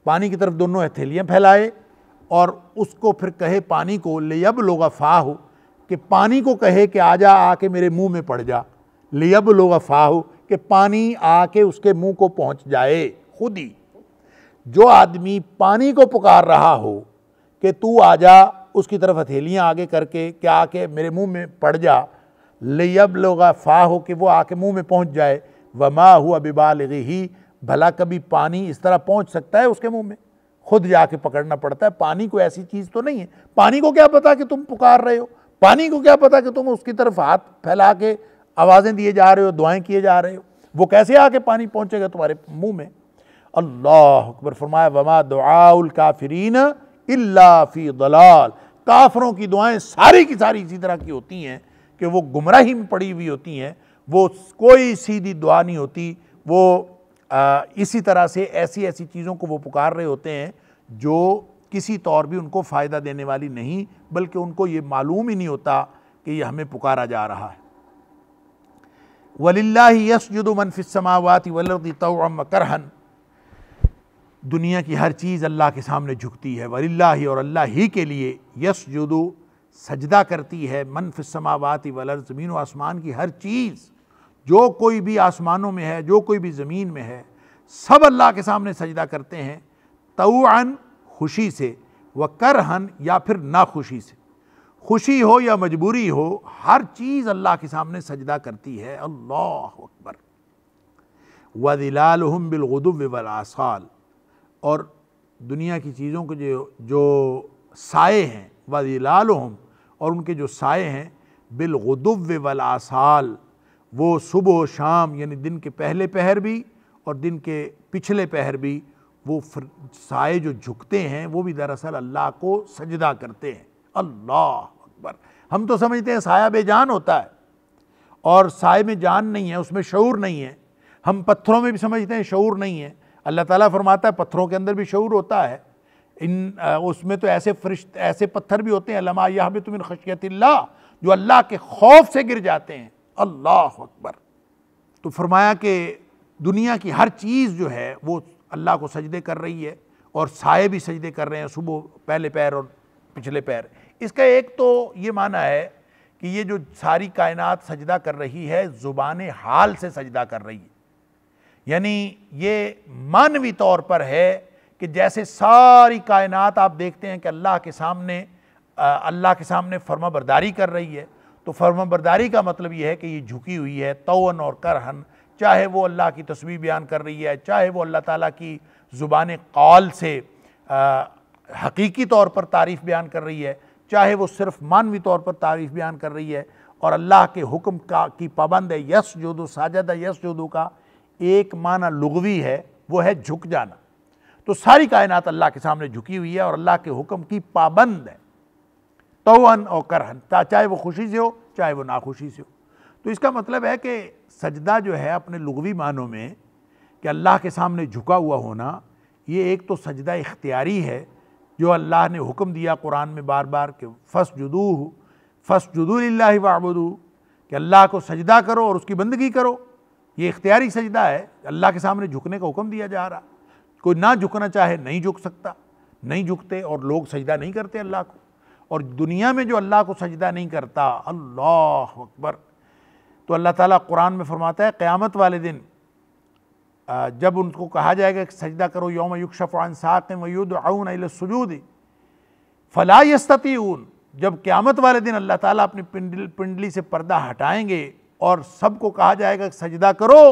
पानी की तरफ दोनों हथेलियाँ फैलाए और उसको फिर कहे पानी को लेब लोगा फाह कि पानी को कहे कि आजा आके मेरे मुंह में पड़ जा लेब लोगा फाह कि पानी आके उसके मुंह को पहुंच जाए खुद ही जो आदमी पानी को पुकार रहा हो कि तू आ जा उसकी तरफ हथेलियाँ आगे करके क्या आके मेरे मुंह में पड़ जा लेब लोग फा हो कि वो आके मुंह में पहुंच जाए वमा हुआ बिबाल ही भला कभी पानी इस तरह पहुंच सकता है उसके मुंह में खुद जाके पकड़ना पड़ता है पानी को ऐसी चीज़ तो नहीं है पानी को क्या पता कि तुम पुकार रहे हो पानी को क्या पता कि तुम उसकी तरफ हाथ फैला के आवाज़ें दिए जा रहे हो दुआएं किए जा रहे हो वो कैसे आके पानी पहुँचेगा तुम्हारे मुँह में अल्लाह अकबर फरमाया वमा दुआल काफरीन इल्लाफ़ी दलाल काफरों की दुआएं सारी की सारी इसी तरह की होती हैं कि वो गुमराही में पड़ी हुई होती हैं वो कोई सीधी दुआ नहीं होती वो आ, इसी तरह से ऐसी ऐसी चीज़ों को वो पुकार रहे होते हैं जो किसी तौर भी उनको फ़ायदा देने वाली नहीं बल्कि उनको ये मालूम ही नहीं होता कि ये हमें पुकारा जा रहा है वलिल्लासमावती वलरदी तम करहन दुनिया की हर चीज़ अल्लाह के सामने झुकती है वलिल्ला और अल्लाह ही के लिए यस जुदो सजदा करती है समावाती वलर ज़मीन व आसमान की हर चीज़ जो कोई भी आसमानों में है जो कोई भी ज़मीन में है सब अल्लाह के सामने सजदा करते हैं तोन खुशी से व करहन या फिर नाखुशी से खुशी हो या मजबूरी हो हर चीज़ अल्लाह के सामने सजदा करती है अल्लाह अकबर वदिलाल बिलगदुब वलासाल और दुनिया की चीज़ों के जो जो साए हैं वदिलाल और उनके जो साए हैं बिलगदुब वलासाल वो सुबह शाम यानी दिन के पहले पहर भी और दिन के पिछले पहर भी वो साए जो झुकते हैं वो भी दरअसल अल्लाह को सजदा करते हैं अल्लाह अकबर हम तो समझते हैं साया बेजान होता है और साय में जान नहीं है उसमें शूर नहीं है हम पत्थरों में भी समझते हैं शूर नहीं है अल्लाह ताला फरमाता है पत्थरों के अंदर भी शूर होता है इन आ, उसमें तो ऐसे फरिश्त ऐसे पत्थर भी होते हैं लमा यह भी तुम खशियत जो अल्लाह के खौफ से गिर जाते हैं अल्लाह अकबर तो फरमाया कि दुनिया की हर चीज़ जो है वो अल्लाह को सजदे कर रही है और साय भी सजदे कर रहे हैं सुबह पहले पैर और पिछले पैर इसका एक तो ये माना है कि ये जो सारी कायनात सजदा कर रही है ज़ुबान हाल से सजदा कर रही है यानी ये मानवी तौर पर है कि जैसे सारी कायनात आप देखते हैं कि अल्लाह के सामने अल्लाह के सामने फर्मा बरदारी कर रही है तो फर्मा बरदारी का मतलब ये है कि ये झुकी हुई है तोन और करहन चाहे वो अल्लाह की तस्वीर बयान कर रही है चाहे वो अल्लाह ताला की ज़ुबान कौल से आ, हकीकी तौर पर तारीफ़ बयान कर रही है चाहे वो सिर्फ मानवी तौर पर तारीफ़ बयान कर रही है और अल्लाह के हुक्म का की पाबंद है यश जोदो साजद है यस जोदो का एक माना लुगवी है वो है झुक जाना तो सारी कायनात अल्लाह के सामने झुकी हुई है और अल्लाह के हुक्म की पाबंद है तोन और करहन चाहे वो खुशी से हो चाहे वो नाखुशी से हो तो इसका मतलब है कि सजदा जो है अपने लुगवी मानों में कि अल्लाह के सामने झुका हुआ होना ये एक तो सजदा इख्तियारी है जो अल्लाह ने हुक्म दिया कुरान में बार बार कि फस जुदू फस जुदूल्ला वाबुदू कि अल्लाह को सजदा करो और उसकी बंदगी करो ये इख्तियारी सजदा है अल्लाह के सामने झुकने का हुक्म दिया जा रहा कोई ना झुकना चाहे नहीं झुक सकता नहीं झुकते और लोग सजदा नहीं करते अल्लाह को और दुनिया में जो अल्लाह को सजदा नहीं करता अल्लाह अकबर तो अल्लाह ताला कुरान में फरमाता है क़्यामत वाले दिन जब उनको कहा जाएगा कि सजदा करो योम युक्शफान साक़ वयूद आउन सजूद फ़ला यस्तती ऊन जब क़्यामत वाले दिन अल्लाह ताला अपनी पिंडल पिंडली से पर्दा हटाएंगे और सबको कहा जाएगा कि सजदा करो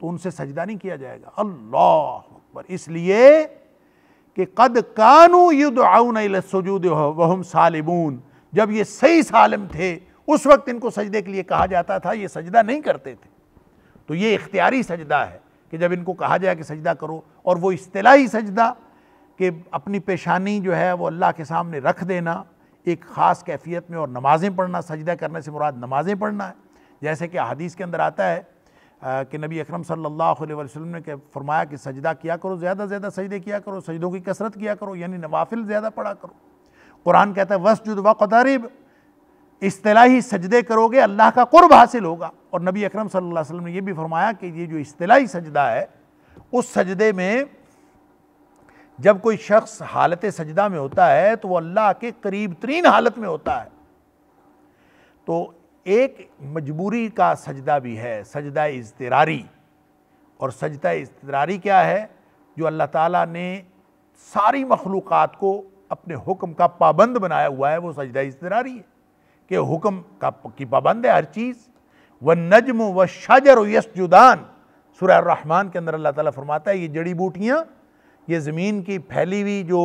तो उनसे सजदा नहीं किया जाएगा अल्लाह अकबर इसलिए कि कद कानू युद्ध आउन सजूद वहम सालिबून जब ये सही सालम थे उस वक्त इनको सजदे के लिए कहा जाता था ये सजदा नहीं करते थे तो ये इख्तियारी सजदा है कि जब इनको कहा जाए कि सजदा करो और वो इस्तलाही सजदा कि अपनी पेशानी जो है वो अल्लाह के सामने रख देना एक ख़ास कैफियत में और नमाज़ें पढ़ना सजदा करने से मुराद नमाज़ें पढ़ना है जैसे कि हदीस के अंदर आता है कि नबी अकरम सल्लल्लाहु अलैहि वसल्लम ने के फरमाया कि सजदा किया करो ज़्यादा ज़्यादा सजदे किया करो सजदों की कसरत किया करो यानी नवाफिल ज़्यादा पढ़ा करो कुरान कहता है वस्जुद व इस्तलाही सजदे करोगे अल्लाह का कुर्ब हासिल होगा और नबी अकरम सल्लल्लाहु अलैहि वसल्लम ने यह भी फरमाया कि ये जो इस्तलाही सजदा है उस सजदे में जब कोई शख्स हालत सजदा में होता है तो वह अल्लाह के करीब तरीन हालत में होता है तो एक मजबूरी का सजदा भी है सजदा इजतरारी और सजदा इजतरारी क्या है जो अल्लाह ताला ने सारी मखलूक़ात को अपने हुक्म का पाबंद बनाया हुआ है वो सजदा इजतरारी है के हुक्म का की पाबंद है हर चीज़ व नजम व शाजर यश जुदान रहमान के अंदर अल्लाह ताला फरमाता है ये जड़ी बूटियाँ ये ज़मीन की फैली हुई जो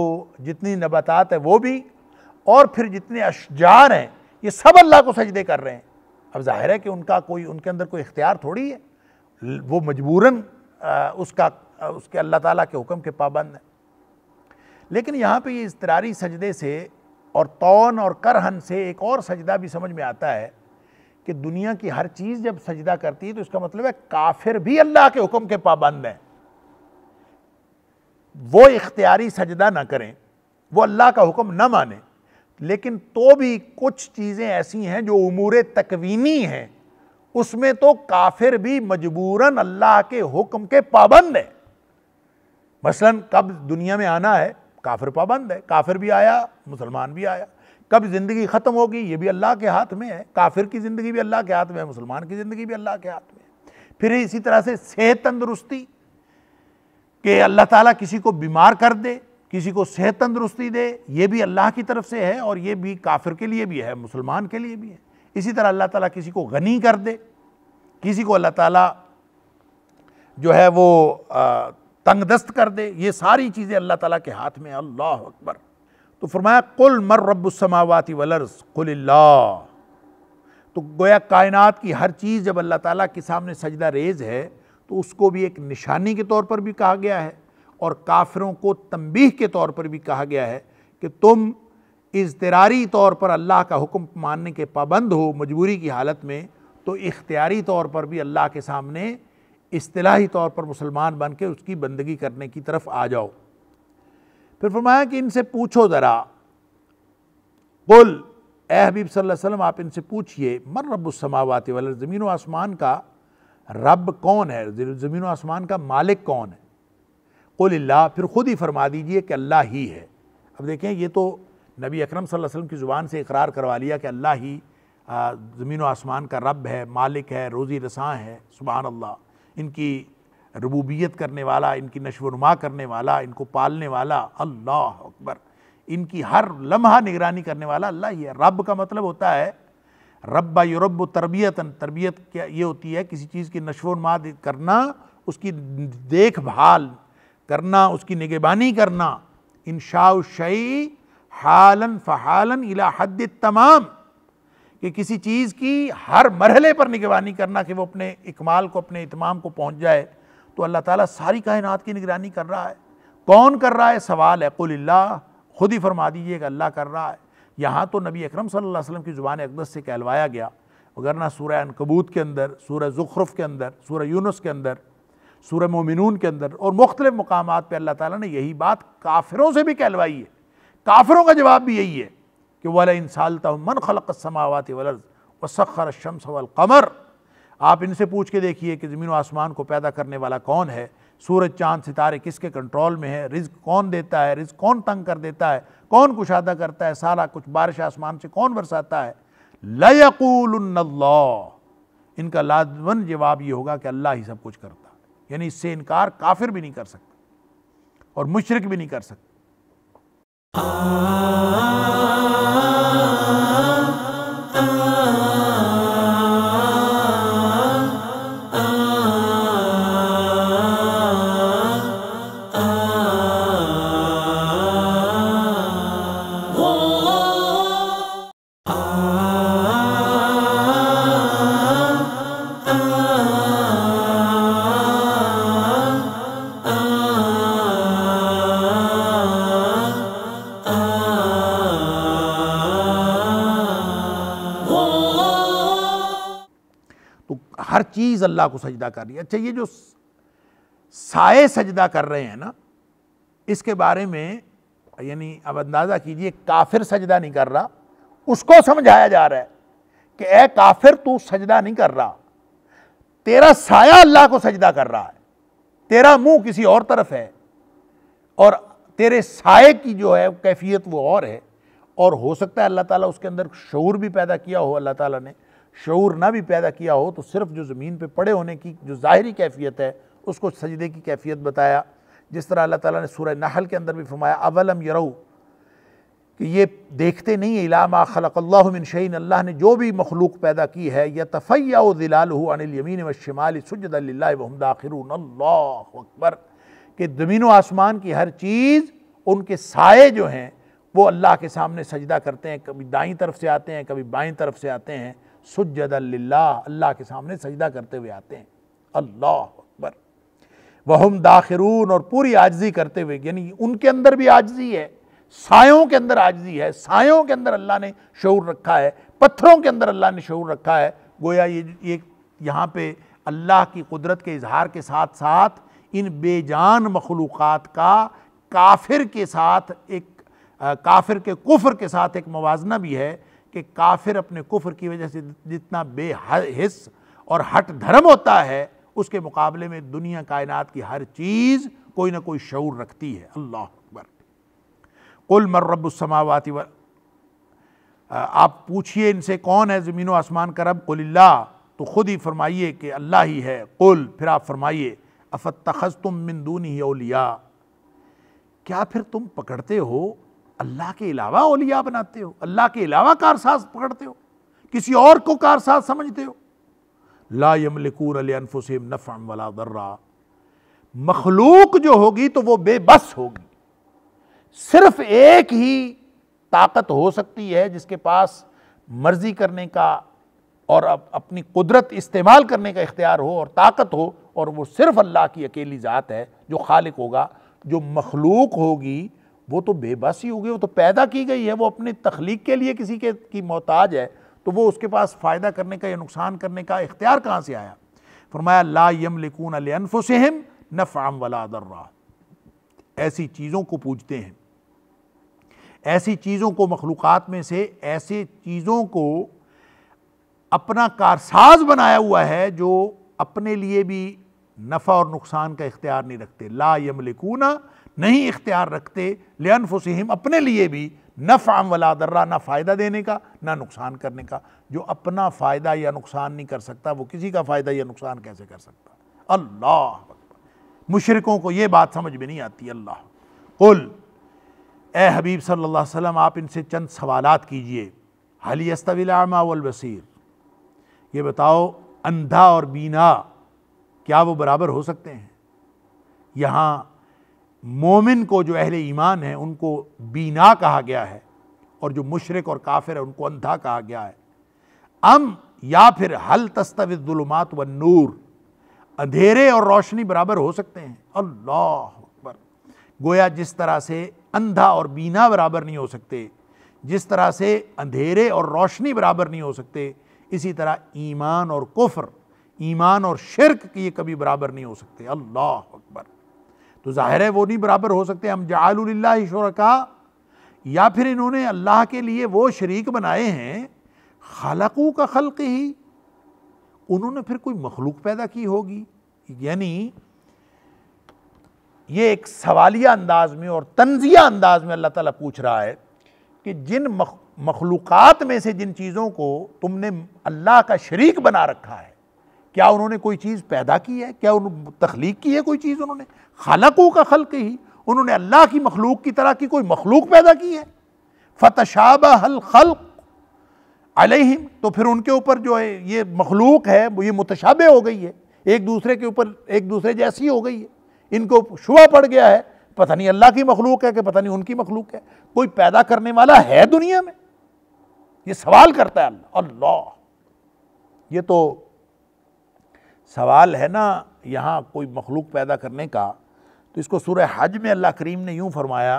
जितनी नबातात है वो भी और फिर जितने अशजार हैं ये सब अल्लाह को सजदे कर रहे हैं अब जाहिर है कि उनका कोई उनके अंदर कोई इख्तियार थोड़ी है वो मजबूरन उसका उसके अल्लाह ताला के हुक्म के पाबंद है लेकिन यहाँ पे ये तरारी सजदे से और तौन और करहन से एक और सजदा भी समझ में आता है कि दुनिया की हर चीज़ जब सजदा करती है तो इसका मतलब है काफिर भी अल्लाह के हुक्म के पाबंद हैं वो इख्तियारी सजदा ना करें वो अल्लाह का हुक्म ना माने लेकिन तो भी कुछ चीज़ें ऐसी हैं जो उमूर तकवीनी हैं उसमें तो काफिर भी मजबूरन अल्लाह के हुक्म के पाबंद हैं मसलन कब दुनिया में आना है काफिर पाबंद है काफिर भी आया मुसलमान भी आया कब ज़िंदगी ख़त्म होगी ये भी अल्लाह के हाथ में है काफिर की ज़िंदगी भी अल्लाह के हाथ में है मुसलमान की ज़िंदगी भी अल्लाह के हाथ में है फिर इसी तरह से सेहत तंदुरुस्ती कि अल्लाह ताला किसी को बीमार कर दे किसी को सेहत तंदुरुस्ती दे ये भी अल्लाह की तरफ से है और ये भी काफिर के लिए भी है मुसलमान के लिए भी है इसी तरह अल्लाह ताला किसी को गनी कर दे किसी को अल्लाह ताला जो है वो आ, तंगदस्त कर दे ये सारी चीज़ें अल्लाह ताला के हाथ में अल्लाह अकबर तो फरमाया कुल मर रबुसमावाती वलर्स कुल तो गोया कायनात की हर चीज़ जब अल्लाह ताला के सामने सजदा रेज है तो उसको भी एक निशानी के तौर पर भी कहा गया है और काफिरों को तंबीह के तौर पर भी कहा गया है कि तुम इजतरारी तौर पर अल्लाह का हुक्म मानने के पाबंद हो मजबूरी की हालत में तो इख्तियारी तौर पर भी अल्लाह के सामने असलाही तौर पर मुसलमान बन के उसकी बंदगी करने की तरफ आ जाओ फिर फरमाया कि इनसे पूछो ज़रा कुल ए हबीब वसल्लम आप इनसे पूछिए मर रबावाती वाल ज़मीन व आसमान का रब कौन है ज़मीन व आसमान का मालिक कौन है कुल फिर ख़ुद ही फरमा दीजिए कि अल्लाह ही है अब देखें ये तो नबी अकरम सल्लल्लाहु अलैहि वसल्लम की ज़ुबान से इकरार करवा लिया कि अल्लाह ही ज़मीन व आसमान का रब है मालिक है रोज़ी रसाँ है सुबहान अल्लाह इनकी रबूबियत करने वाला इनकी नशोनुमा करने वाला इनको पालने वाला अल्लाह अकबर इनकी हर लम्हा निगरानी करने वाला अल्लाह ही है रब का मतलब होता है रब्बा यूरब तरबियत तरबियत क्या ये होती है किसी चीज़ की नशोनुमा करना उसकी देखभाल करना उसकी निगेबानी करना इन शाह शई हालन फ़हालन इला हद तमाम कि किसी चीज़ की हर मरहले पर निगरानी करना कि वो अपने इकमाल को अपने इतमाम को पहुँच जाए तो अल्लाह ताला सारी कायनात की निगरानी कर रहा है कौन कर रहा है सवाल है कुल्ला खुद ही फरमा दीजिएगा अल्लाह कर रहा है यहाँ तो नबी अकरम सल्लल्लाहु अलैहि वसल्लम की ज़ुबान अकदस से कहलवाया गया वगरना सूर अनकबूत के अंदर सूर ज़ुखरफ के अंदर सूर्य यूनुस के अंदर सूर मोमिनून के अंदर और मुख्तलिफ मकाम पर अल्लाह ताली ने यही बात काफिरों से भी कहलवाई है काफिरों का जवाब भी यही है कि वाला इंसाल मन खलक समावत वलर्ज व सखर शम्स वलकमर आप इनसे पूछ के देखिए कि ज़मीन व आसमान को पैदा करने वाला कौन है सूरज चांद सितारे किसके कंट्रोल में है रिज्क कौन देता है रिज कौन तंग कर देता है कौन कुशादा करता है सारा कुछ बारिश आसमान से कौन बरसाता है लयकूल्ला इनका लाजमन जवाब ये होगा कि अल्लाह ही सब कुछ करता है यानी इससे इनकार काफिर भी नहीं कर सकता और मुशरक भी नहीं कर सकता चीज़ अल्लाह को सजदा कर रही है अच्छा ये जो साए सजदा कर रहे हैं ना इसके बारे में यानी अब अंदाज़ा कीजिए काफिर सजदा नहीं कर रहा उसको समझाया जा रहा है कि ए काफिर तू सजदा नहीं कर रहा तेरा साया अल्लाह को सजदा कर रहा है तेरा मुंह किसी और तरफ है और तेरे साय की जो है कैफियत वो और है और हो सकता है अल्लाह ताला उसके अंदर शूर भी पैदा किया हो अल्लाह ताला ने शूर ना भी पैदा किया हो तो सिर्फ जो ज़मीन पर पड़े होने की जो ज़ाहरी कैफियत है उसको सजदे की कैफियत बताया जिस तरह अल्लाह ताला ने सूर नहल के अंदर भी फरमाया अवलम यऊ कि ये देखते नहीं इलामा खलकल्लामिन शहीन अल्लाह ने जो भी मखलूक पैदा की है या तफ़ैया दिलाल अनिल यमीन व शमाल सजदल्ला वहम दाखिरून अकबर कि ज़मीन व आसमान की हर चीज़ उनके साए जो हैं वो अल्लाह के सामने सजदा करते हैं कभी दाई तरफ से आते हैं कभी बाई तरफ से आते हैं सुजद अल्लाह के सामने सजदा करते हुए आते हैं अल्लाह अकबर वहम दाखिरून और पूरी आजजी करते हुए यानी उनके अंदर भी आजजी है सायों के अंदर आजजी है सायों के अंदर अल्लाह ने शौर रखा है पत्थरों के अंदर अल्लाह ने शौर रखा है गोया ये ये यहाँ पे अल्लाह की कुदरत के इजहार के साथ साथ इन बेजान मखलूक़ का काफिर के साथ एक आ, काफिर के कुफर के साथ एक मुजना भी है कि काफिर अपने कुफर की वजह से जितना बेहिस और हट धर्म होता है उसके मुकाबले में दुनिया कायनात की हर चीज़ कोई ना कोई शऊर रखती है अल्लाह अकबर कुल मर्रबुलसमावाती व आप पूछिए इनसे कौन है ज़मीन आसमान का रब कुल्ला तो ख़ुद ही फरमाइए कि अल्लाह ही है कुल फिर आप फरमाइए अफत तखज़ तुम मिंदूनी ही ओलिया क्या फिर तुम पकड़ते हो अल्लाह के अलावा ओलिया बनाते हो अल्लाह के अलावा कारसाज पकड़ते हो किसी और को कारसाज समझते हो ला यमलिकून अनफुसम नफ़म वला दर्रा मखलूक जो होगी तो वो बेबस होगी सिर्फ एक ही ताकत हो सकती है जिसके पास मर्जी करने का और अप, अपनी कुदरत इस्तेमाल करने का इख्तियार हो और ताकत हो और वो सिर्फ अल्लाह की अकेली ज़ात है जो खालिक होगा जो मखलूक होगी वो तो बेबसी हो गई वो तो पैदा की गई है वो अपने तख्लीक के लिए किसी के की मोहताज है तो वो उसके पास फ़ायदा करने का या नुकसान करने का इख्तियार कहाँ से आया फरमाया ला यम लिकून अनफुसहम नफ़ाम वला दर्रा ऐसी चीज़ों को पूजते हैं ऐसी चीज़ों को मखलूक़ में से ऐसे चीज़ों को अपना कारसाज बनाया हुआ है जो अपने लिए भी नफ़ा और नुकसान का इख्तियार नहीं रखते ला लिकूना नहीं इख्तियार रखते लियन अपने लिए भी नफ़ आम वला दर्रा ना फ़ायदा देने का ना नुकसान करने का जो अपना फ़ायदा या नुकसान नहीं कर सकता वो किसी का फ़ायदा या नुकसान कैसे कर सकता अल्लाह मुशरकों को ये बात समझ में नहीं आती अल्लाह कुल ए हबीब सल्लल्लाहु अलैहि वसल्लम आप इनसे चंद सवाल कीजिए हली अस्तविलामा ये बताओ अंधा और बीना क्या वो बराबर हो सकते हैं यहाँ मोमिन को जो अहले ईमान है उनको बीना कहा गया है और जो मुशरक और काफिर है उनको अंधा कहा गया है अम या फिर हल तस्तविजुलमात व नूर अंधेरे और रोशनी बराबर हो सकते हैं अल्लाह अकबर गोया जिस तरह से अंधा और बीना बराबर नहीं हो सकते जिस तरह से अंधेरे और रोशनी बराबर नहीं हो सकते इसी तरह ईमान और कुफ्र ईमान और शिरक ये कभी बराबर नहीं हो सकते अल्लाह अकबर तो ज़ाहिर है वो नहीं बराबर हो सकते हम जआल्ला का या फिर इन्होंने अल्लाह के लिए वो शरीक बनाए हैं खलकू का खलक ही उन्होंने फिर कोई मखलूक पैदा की होगी यानी ये एक सवालिया अंदाज में और तंजिया अंदाज में अल्लाह ताला पूछ रहा है कि जिन मखलूक मखलूक़ात में से जिन चीज़ों को तुमने अल्लाह का शरीक बना रखा है क्या उन्होंने कोई चीज़ पैदा की है क्या उन्होंने तख्लीक की है कोई चीज़ उन्होंने खालकों का खल ही उन्होंने अल्लाह की मखलूक की तरह की कोई मखलूक पैदा की है फतशाब हल खल अलहिम तो फिर उनके ऊपर जो है ये मखलूक है ये मुतशाबे हो गई है एक दूसरे के ऊपर एक दूसरे जैसी हो गई है इनको शुबा पड़ गया है पता नहीं अल्लाह की मखलूक है कि पता नहीं उनकी मखलूक है कोई पैदा करने वाला है दुनिया में ये सवाल करता है अल्लाह ये तो सवाल है ना यहाँ कोई मखलूक पैदा करने का तो इसको सूर हज में अल्लाह करीम ने यूँ फरमाया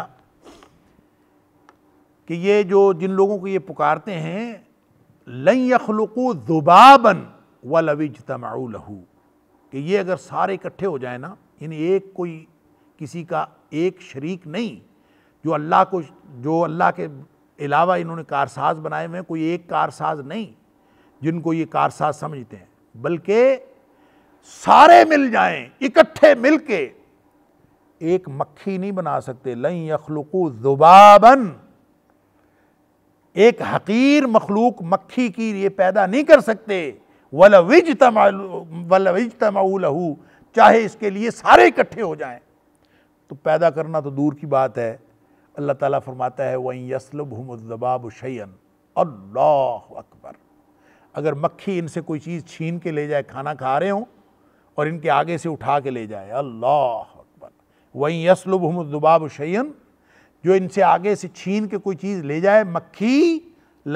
कि ये जो जिन लोगों को ये पुकारते हैं लई यखलुकू जुबाबन व लविज लहू कि ये अगर सारे इकट्ठे हो जाए ना यानी एक कोई किसी का एक शरीक नहीं जो अल्लाह को जो अल्लाह के अलावा इन्होंने कारसाज बनाए हुए हैं कोई एक कारसाज नहीं जिनको ये कारसाज समझते हैं बल्कि सारे मिल जाएं इकट्ठे मिलके एक मक्खी नहीं बना सकते लई यखलुकू जुबाबन एक हकीर मखलूक मक्खी की ये पैदा नहीं कर सकते वलविज वलविज चाहे इसके लिए सारे इकट्ठे हो जाएं तो पैदा करना तो दूर की बात है अल्लाह ताला फरमाता है वहीं यसलब हमबाब शैन अल्लाह अकबर अगर मक्खी इनसे कोई चीज़ छीन के ले जाए खाना खा रहे हों और इनके आगे से उठा के ले जाए अल्लाह अकबर वहीं यसलुबहम दुबाब शयन जो इनसे आगे से छीन के कोई चीज़ ले जाए मक्खी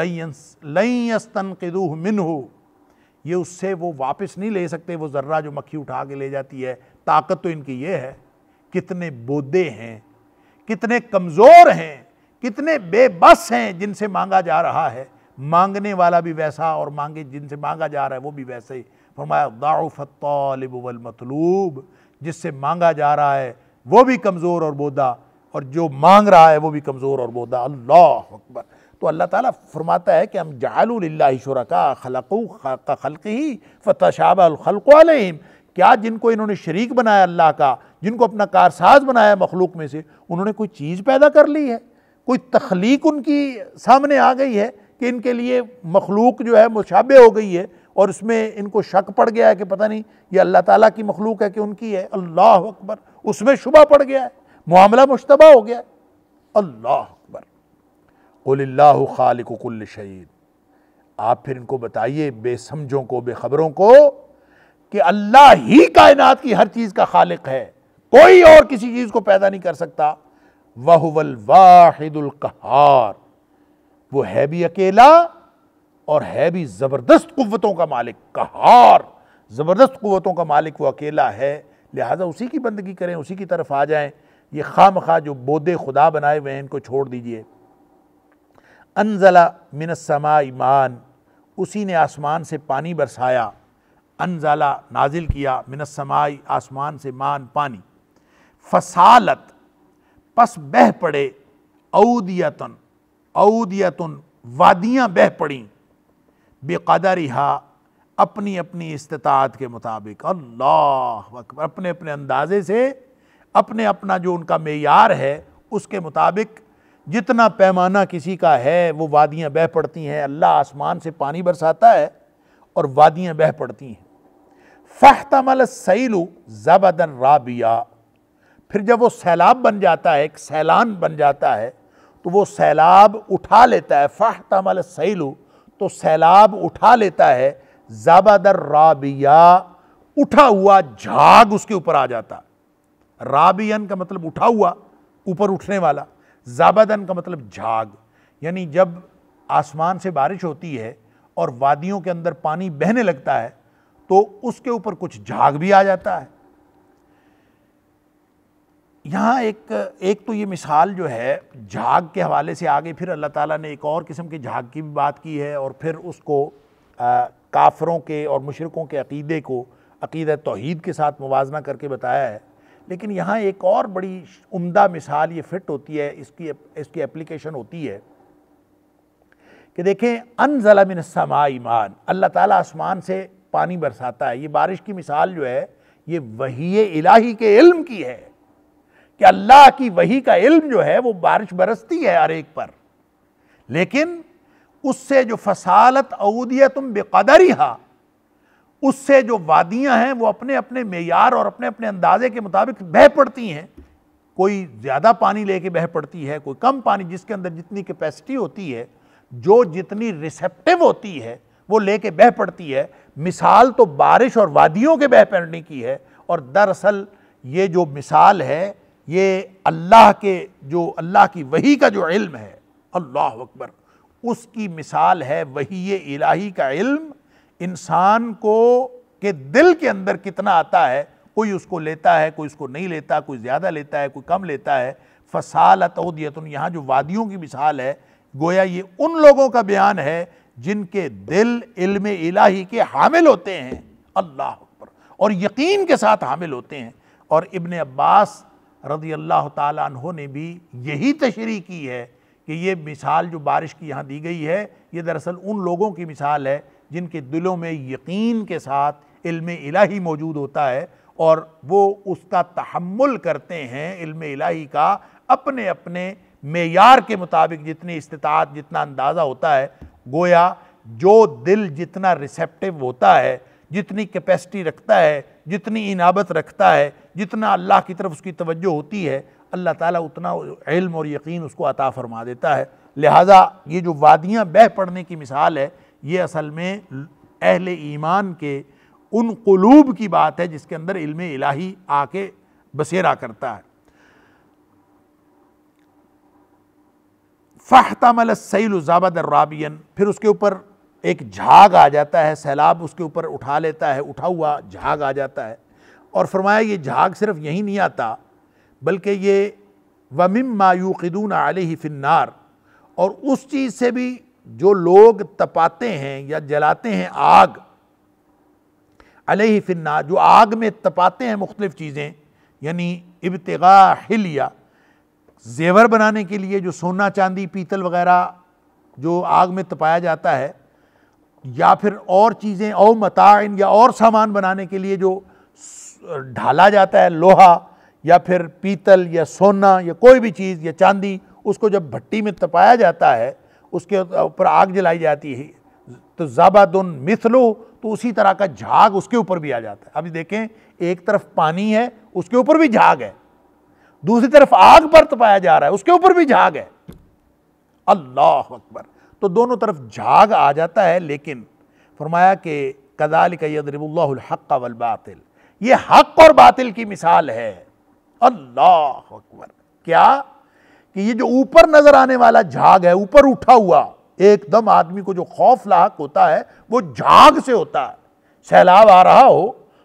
लयंस लयस्तन कदूह मिन हो ये उससे वो वापस नहीं ले सकते वो ज़र्रा जो मक्खी उठा के ले जाती है ताकत तो इनकी ये है कितने बोदे हैं कितने कमज़ोर हैं कितने बेबस हैं जिनसे मांगा जा रहा है मांगने वाला भी वैसा और मांगे जिनसे मांगा जा रहा है वो भी वैसे ही फरमाया तालिब वल मतलूब जिससे मांगा जा रहा है वो भी कमज़ोर और बोदा और जो मांग रहा है वो भी कमज़ोर और बोदा अल्लाह अकबर तो अल्लाह ताला फरमाता है कि हम जालुल्ला शुरका खलकू का खलक ही फ़तशाबाखलम क्या जिनको इन्होंने शरीक बनाया अल्लाह का जिनको अपना कारसाज बनाया मखलूक में से उन्होंने कोई चीज़ पैदा कर ली है कोई तख्लीक उनकी सामने आ गई है कि इनके लिए मखलूक जो है मुशाबे हो गई है और उसमें इनको शक पड़ गया है कि पता नहीं ये अल्लाह ताला की मखलूक है कि उनकी है अल्लाह अकबर उसमें शुबा पड़ गया है मामला मुशतबा हो गया अल्लाह अकबर अल्लाह खालिक कुल शहीद आप फिर इनको बताइए बेसमझों को बेखबरों को कि अल्लाह ही कायनात की हर चीज़ का खालिक है कोई और किसी चीज़ को पैदा नहीं कर सकता वह वाहिदुल कहार वो है भी अकेला और है भी ज़बरदस्त कुतों का मालिक कहार ज़बरदस्त कुतों का मालिक वो अकेला है लिहाजा उसी की बंदगी करें उसी की तरफ आ जाएं ये खाम खा जो बोदे खुदा बनाए हुए हैं इनको छोड़ दीजिए अनजला मिनसमा ईमान उसी ने आसमान से पानी बरसाया अनजला नाजिल किया मिनसमाई आसमान से मान पानी फसालत पस बह पड़े औदियतन औदियतन वादियाँ बह पड़ी बेकदरहा अपनी अपनी इस्तात के मुताबिक अल्लाह अकबर अपने अपने अंदाजे से अपने अपना जो उनका मैार है उसके मुताबिक जितना पैमाना किसी का है वो वादियाँ बह पड़ती हैं अल्लाह आसमान से पानी बरसाता है और वादियाँ बह पड़ती हैं फ़हतमल सैलू जबदन राबिया फिर जब वो सैलाब बन जाता है एक सैलान बन जाता है तो वो सैलाब उठा लेता है फ़हतमल सैलू तो सैलाब उठा लेता है ज़ाबादर राबिया उठा हुआ झाग उसके ऊपर आ जाता राबियन का मतलब उठा हुआ ऊपर उठने वाला ज़ाबादन का मतलब झाग यानी जब आसमान से बारिश होती है और वादियों के अंदर पानी बहने लगता है तो उसके ऊपर कुछ झाग भी आ जाता है यहाँ एक एक तो ये मिसाल जो है झाग के हवाले से आगे फिर अल्लाह ताला ने एक और किस्म के झाग की भी बात की है और फिर उसको आ, काफरों के और मशरक़ों के अकीदे को अकीद तोहद के साथ मुवजना करके बताया है लेकिन यहाँ एक और बड़ी उम्दा मिसाल ये फिट होती है इसकी इसकी एप्लीकेशन होती है कि देखें अनजला मिनसमा ईमान अल्लाह ताली आसमान से पानी बरसाता है ये बारिश की मिसाल जो है ये वही इलाही के इल्म की है कि अल्लाह की वही का इल्म जो है वो बारिश बरसती है हर एक पर लेकिन उससे जो फसालत अऊदिया तुम बेकदरी हा उससे जो वादियां हैं वो अपने अपने मैार और अपने अपने अंदाजे के मुताबिक बह पड़ती हैं कोई ज़्यादा पानी लेके बह पड़ती है कोई कम पानी जिसके अंदर जितनी कैपेसिटी होती है जो जितनी रिसेप्टिव होती है वो लेके बह पड़ती है मिसाल तो बारिश और वादियों के बह पड़ने की है और दरअसल ये जो मिसाल है ये अल्लाह के जो अल्लाह की वही का जो इल्म है अल्लाह अकबर उसकी मिसाल है वही इलाही का इल्म इंसान को के दिल के अंदर कितना आता है कोई उसको लेता है कोई उसको नहीं लेता कोई ज़्यादा लेता है कोई कम लेता है फसाल तोदियतन यहाँ जो वादियों की मिसाल है गोया ये उन लोगों का बयान है जिनके दिल इल्म इलाही के हामिल होते हैं अल्लाह अकबर और यकीन के साथ हामिल होते हैं और इबन अब्बास रजी अल्लाह तहों ने भी यही तशरी की है कि ये मिसाल जो बारिश की यहाँ दी गई है ये दरअसल उन लोगों की मिसाल है जिनके दिलों में यकीन के साथ इल्म इलाही मौजूद होता है और वो उसका तहमुल करते हैं इल्म इलाही का अपने अपने मैार के मुताबिक जितनी इस्तात जितना अंदाज़ा होता है गोया जो दिल जितना रिसेप्टिव होता है जितनी कैपेसिटी रखता है जितनी इनाबत रखता है जितना अल्लाह की तरफ उसकी तवज्जो होती है अल्लाह ताला उतना इल्म और यकीन उसको अता फरमा देता है लिहाजा ये जो वादियाँ बह पढ़ने की मिसाल है ये असल में अहल ईमान के उन कलूब की बात है जिसके अंदर इल्म इलाही आके बसेरा करता है फ़ाहतमल सैल जाबद राबियन फिर उसके ऊपर एक झाग आ जाता है सैलाब उसके ऊपर उठा लेता है उठा हुआ झाग आ जाता है और फरमाया ये झाग सिर्फ यहीं नहीं आता बल्कि ये वमिम मायूकदून आलही फिन्नार और उस चीज़ से भी जो लोग तपाते हैं या जलाते हैं आग अलही फिन्नार जो आग में तपाते हैं मुख्तलिफ़ चीज़ें यानी इब्तगा हिलिया जेवर बनाने के लिए जो सोना चांदी पीतल वगैरह जो आग में तपाया जाता है या फिर और चीज़ें और मताइन या और सामान बनाने के लिए जो ढाला जाता है लोहा या फिर पीतल या सोना या कोई भी चीज़ या चांदी उसको जब भट्टी में तपाया जाता है उसके ऊपर आग जलाई जाती है तो जाबादुन मिथलो तो उसी तरह का झाग उसके ऊपर भी आ जाता है अभी देखें एक तरफ पानी है उसके ऊपर भी झाग है दूसरी तरफ आग पर तपाया जा रहा है उसके ऊपर भी झाग है अल्लाह अकबर तो दोनों तरफ झाग आ जाता है लेकिन फरमाया कि कदाल का वलबातिल ये हक और बातिल की मिसाल है अल्लाह अकबर क्या कि ये जो ऊपर नजर आने वाला झाग है ऊपर उठा हुआ एकदम आदमी को जो खौफ लाक होता है वो झाग से होता है सैलाब आ रहा हो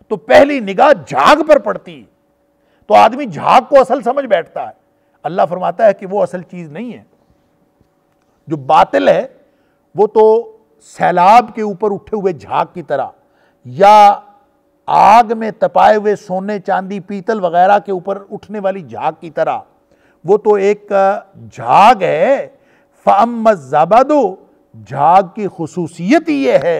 तो पहली निगाह झाग पर पड़ती तो आदमी झाग को असल समझ बैठता है अल्लाह फरमाता है कि वो असल चीज नहीं है जो बातिल है वो तो सैलाब के ऊपर उठे हुए झाग की तरह या आग में तपाए हुए सोने चांदी पीतल वगैरह के ऊपर उठने वाली झाग की तरह वो तो एक झाग है फ़म जबदो झाग की खसूसियत ये है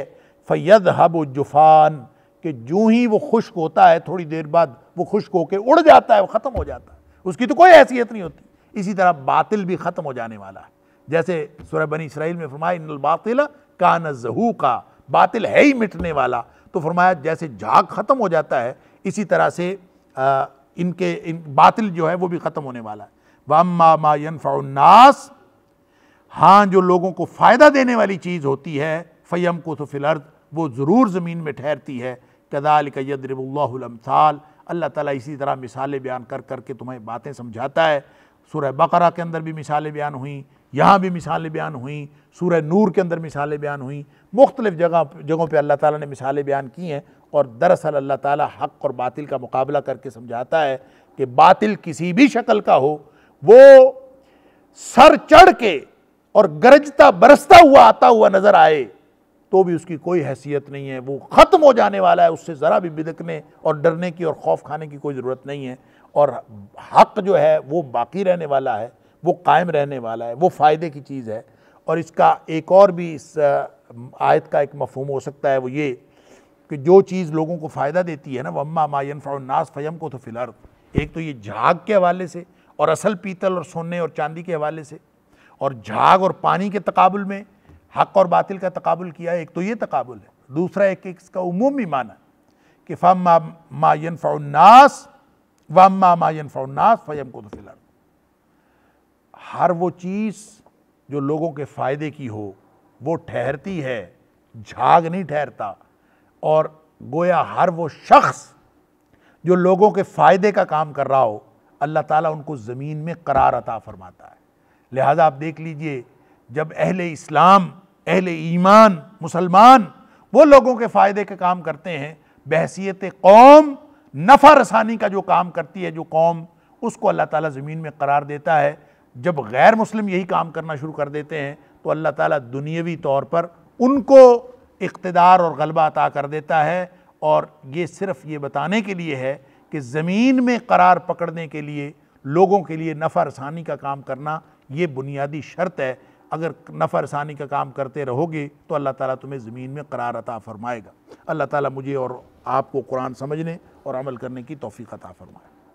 फ़ैद हब जुफान कि जू ही वो खुश्क होता है थोड़ी देर बाद वो खुश्क होकर उड़ जाता है वो ख़त्म हो जाता है उसकी तो कोई हैसियत नहीं होती इसी तरह बातिल भी ख़त्म हो जाने वाला है जैसे सुरबनी बनी इसराइल में फरमाए बातिल का जहू का बातिल है ही मिटने वाला तो फरमाया जैसे झाग ख़त्म हो जाता है इसी तरह से आ, इनके इन बातिल जो है वो भी ख़त्म होने वाला है वामा मायन फ़ाउन्नास हाँ जो लोगों को फ़ायदा देने वाली चीज़ होती है फ़ैम को तो फिलर्द वो ज़रूर ज़मीन में ठहरती है कदाल कदरबल्लामसाल अल्लाह ताला इसी तरह मिसालें बयान कर करके तुम्हें बातें समझाता है सूरह बकरा के अंदर भी मिसालें बयान हुई यहाँ भी मिसालें बयान हुई सूर्य नूर के अंदर मिसालें बयान हुई मुख्तलिफ़ जगह जगहों पर अल्लाह ताला ने मिसालें बयान की हैं और दरअसल अल्लाह ताला हक़ और बातिल का मुकाबला करके समझाता है कि बातिल किसी भी शक्ल का हो वो सर चढ़ के और गरजता बरसता हुआ आता हुआ नज़र आए तो भी उसकी कोई हैसियत नहीं है वो ख़त्म हो जाने वाला है उससे ज़रा भी बिदकने और डरने की और खौफ खाने की कोई ज़रूरत नहीं है और हक जो है वो बाकी रहने वाला है वो कायम रहने वाला है वो फ़ायदे की चीज़ है और इसका एक और भी इस आयत का एक मफहम हो सकता है वो ये कि जो चीज़ लोगों को फ़ायदा देती है ना वम्मा मायन फ़ाउन्नास फ़यम को तो फिलहाल एक तो ये झाग के हवाले से और असल पीतल और सोने और चांदी के हवाले से और झाग और पानी के तकबुल में हक और बातिल का तकबुल किया है एक तो ये तकबुल है दूसरा एक इसका उमूमी माना कि फ़म मायन फ़ाउन्नास वम्मा मायन फ़ाउन्नास फ़यम को तो फिलहाल हर वो चीज़ जो लोगों के फ़ायदे की हो वो ठहरती है झाग नहीं ठहरता और गोया हर वो शख्स जो लोगों के फ़ायदे का काम कर रहा हो अल्लाह ताला उनको ज़मीन में करार अता फरमाता है लिहाजा आप देख लीजिए जब अहले इस्लाम अहले ईमान मुसलमान वो लोगों के फ़ायदे के काम करते हैं बहसीत कौम नफ़ा रसानी का जो काम करती है जो कौम उसको अल्लाह ताला ज़मीन में करार देता है जब गैर मुस्लिम यही काम करना शुरू कर देते हैं तो अल्लाह ताला दुनियावी तौर पर उनको इकतदार और गलबा अता कर देता है और ये सिर्फ ये बताने के लिए है कि ज़मीन में करार पकड़ने के लिए लोगों के लिए नफ़ा रसानी का काम करना ये बुनियादी शर्त है अगर नफ़ा रसानी का काम करते रहोगे तो अल्लाह ताला तुम्हें ज़मीन में करार अता फ़रमाएगा अल्लाह ताला मुझे और आपको कुरान समझने और अमल करने की तोफ़ी अता फ़रमाए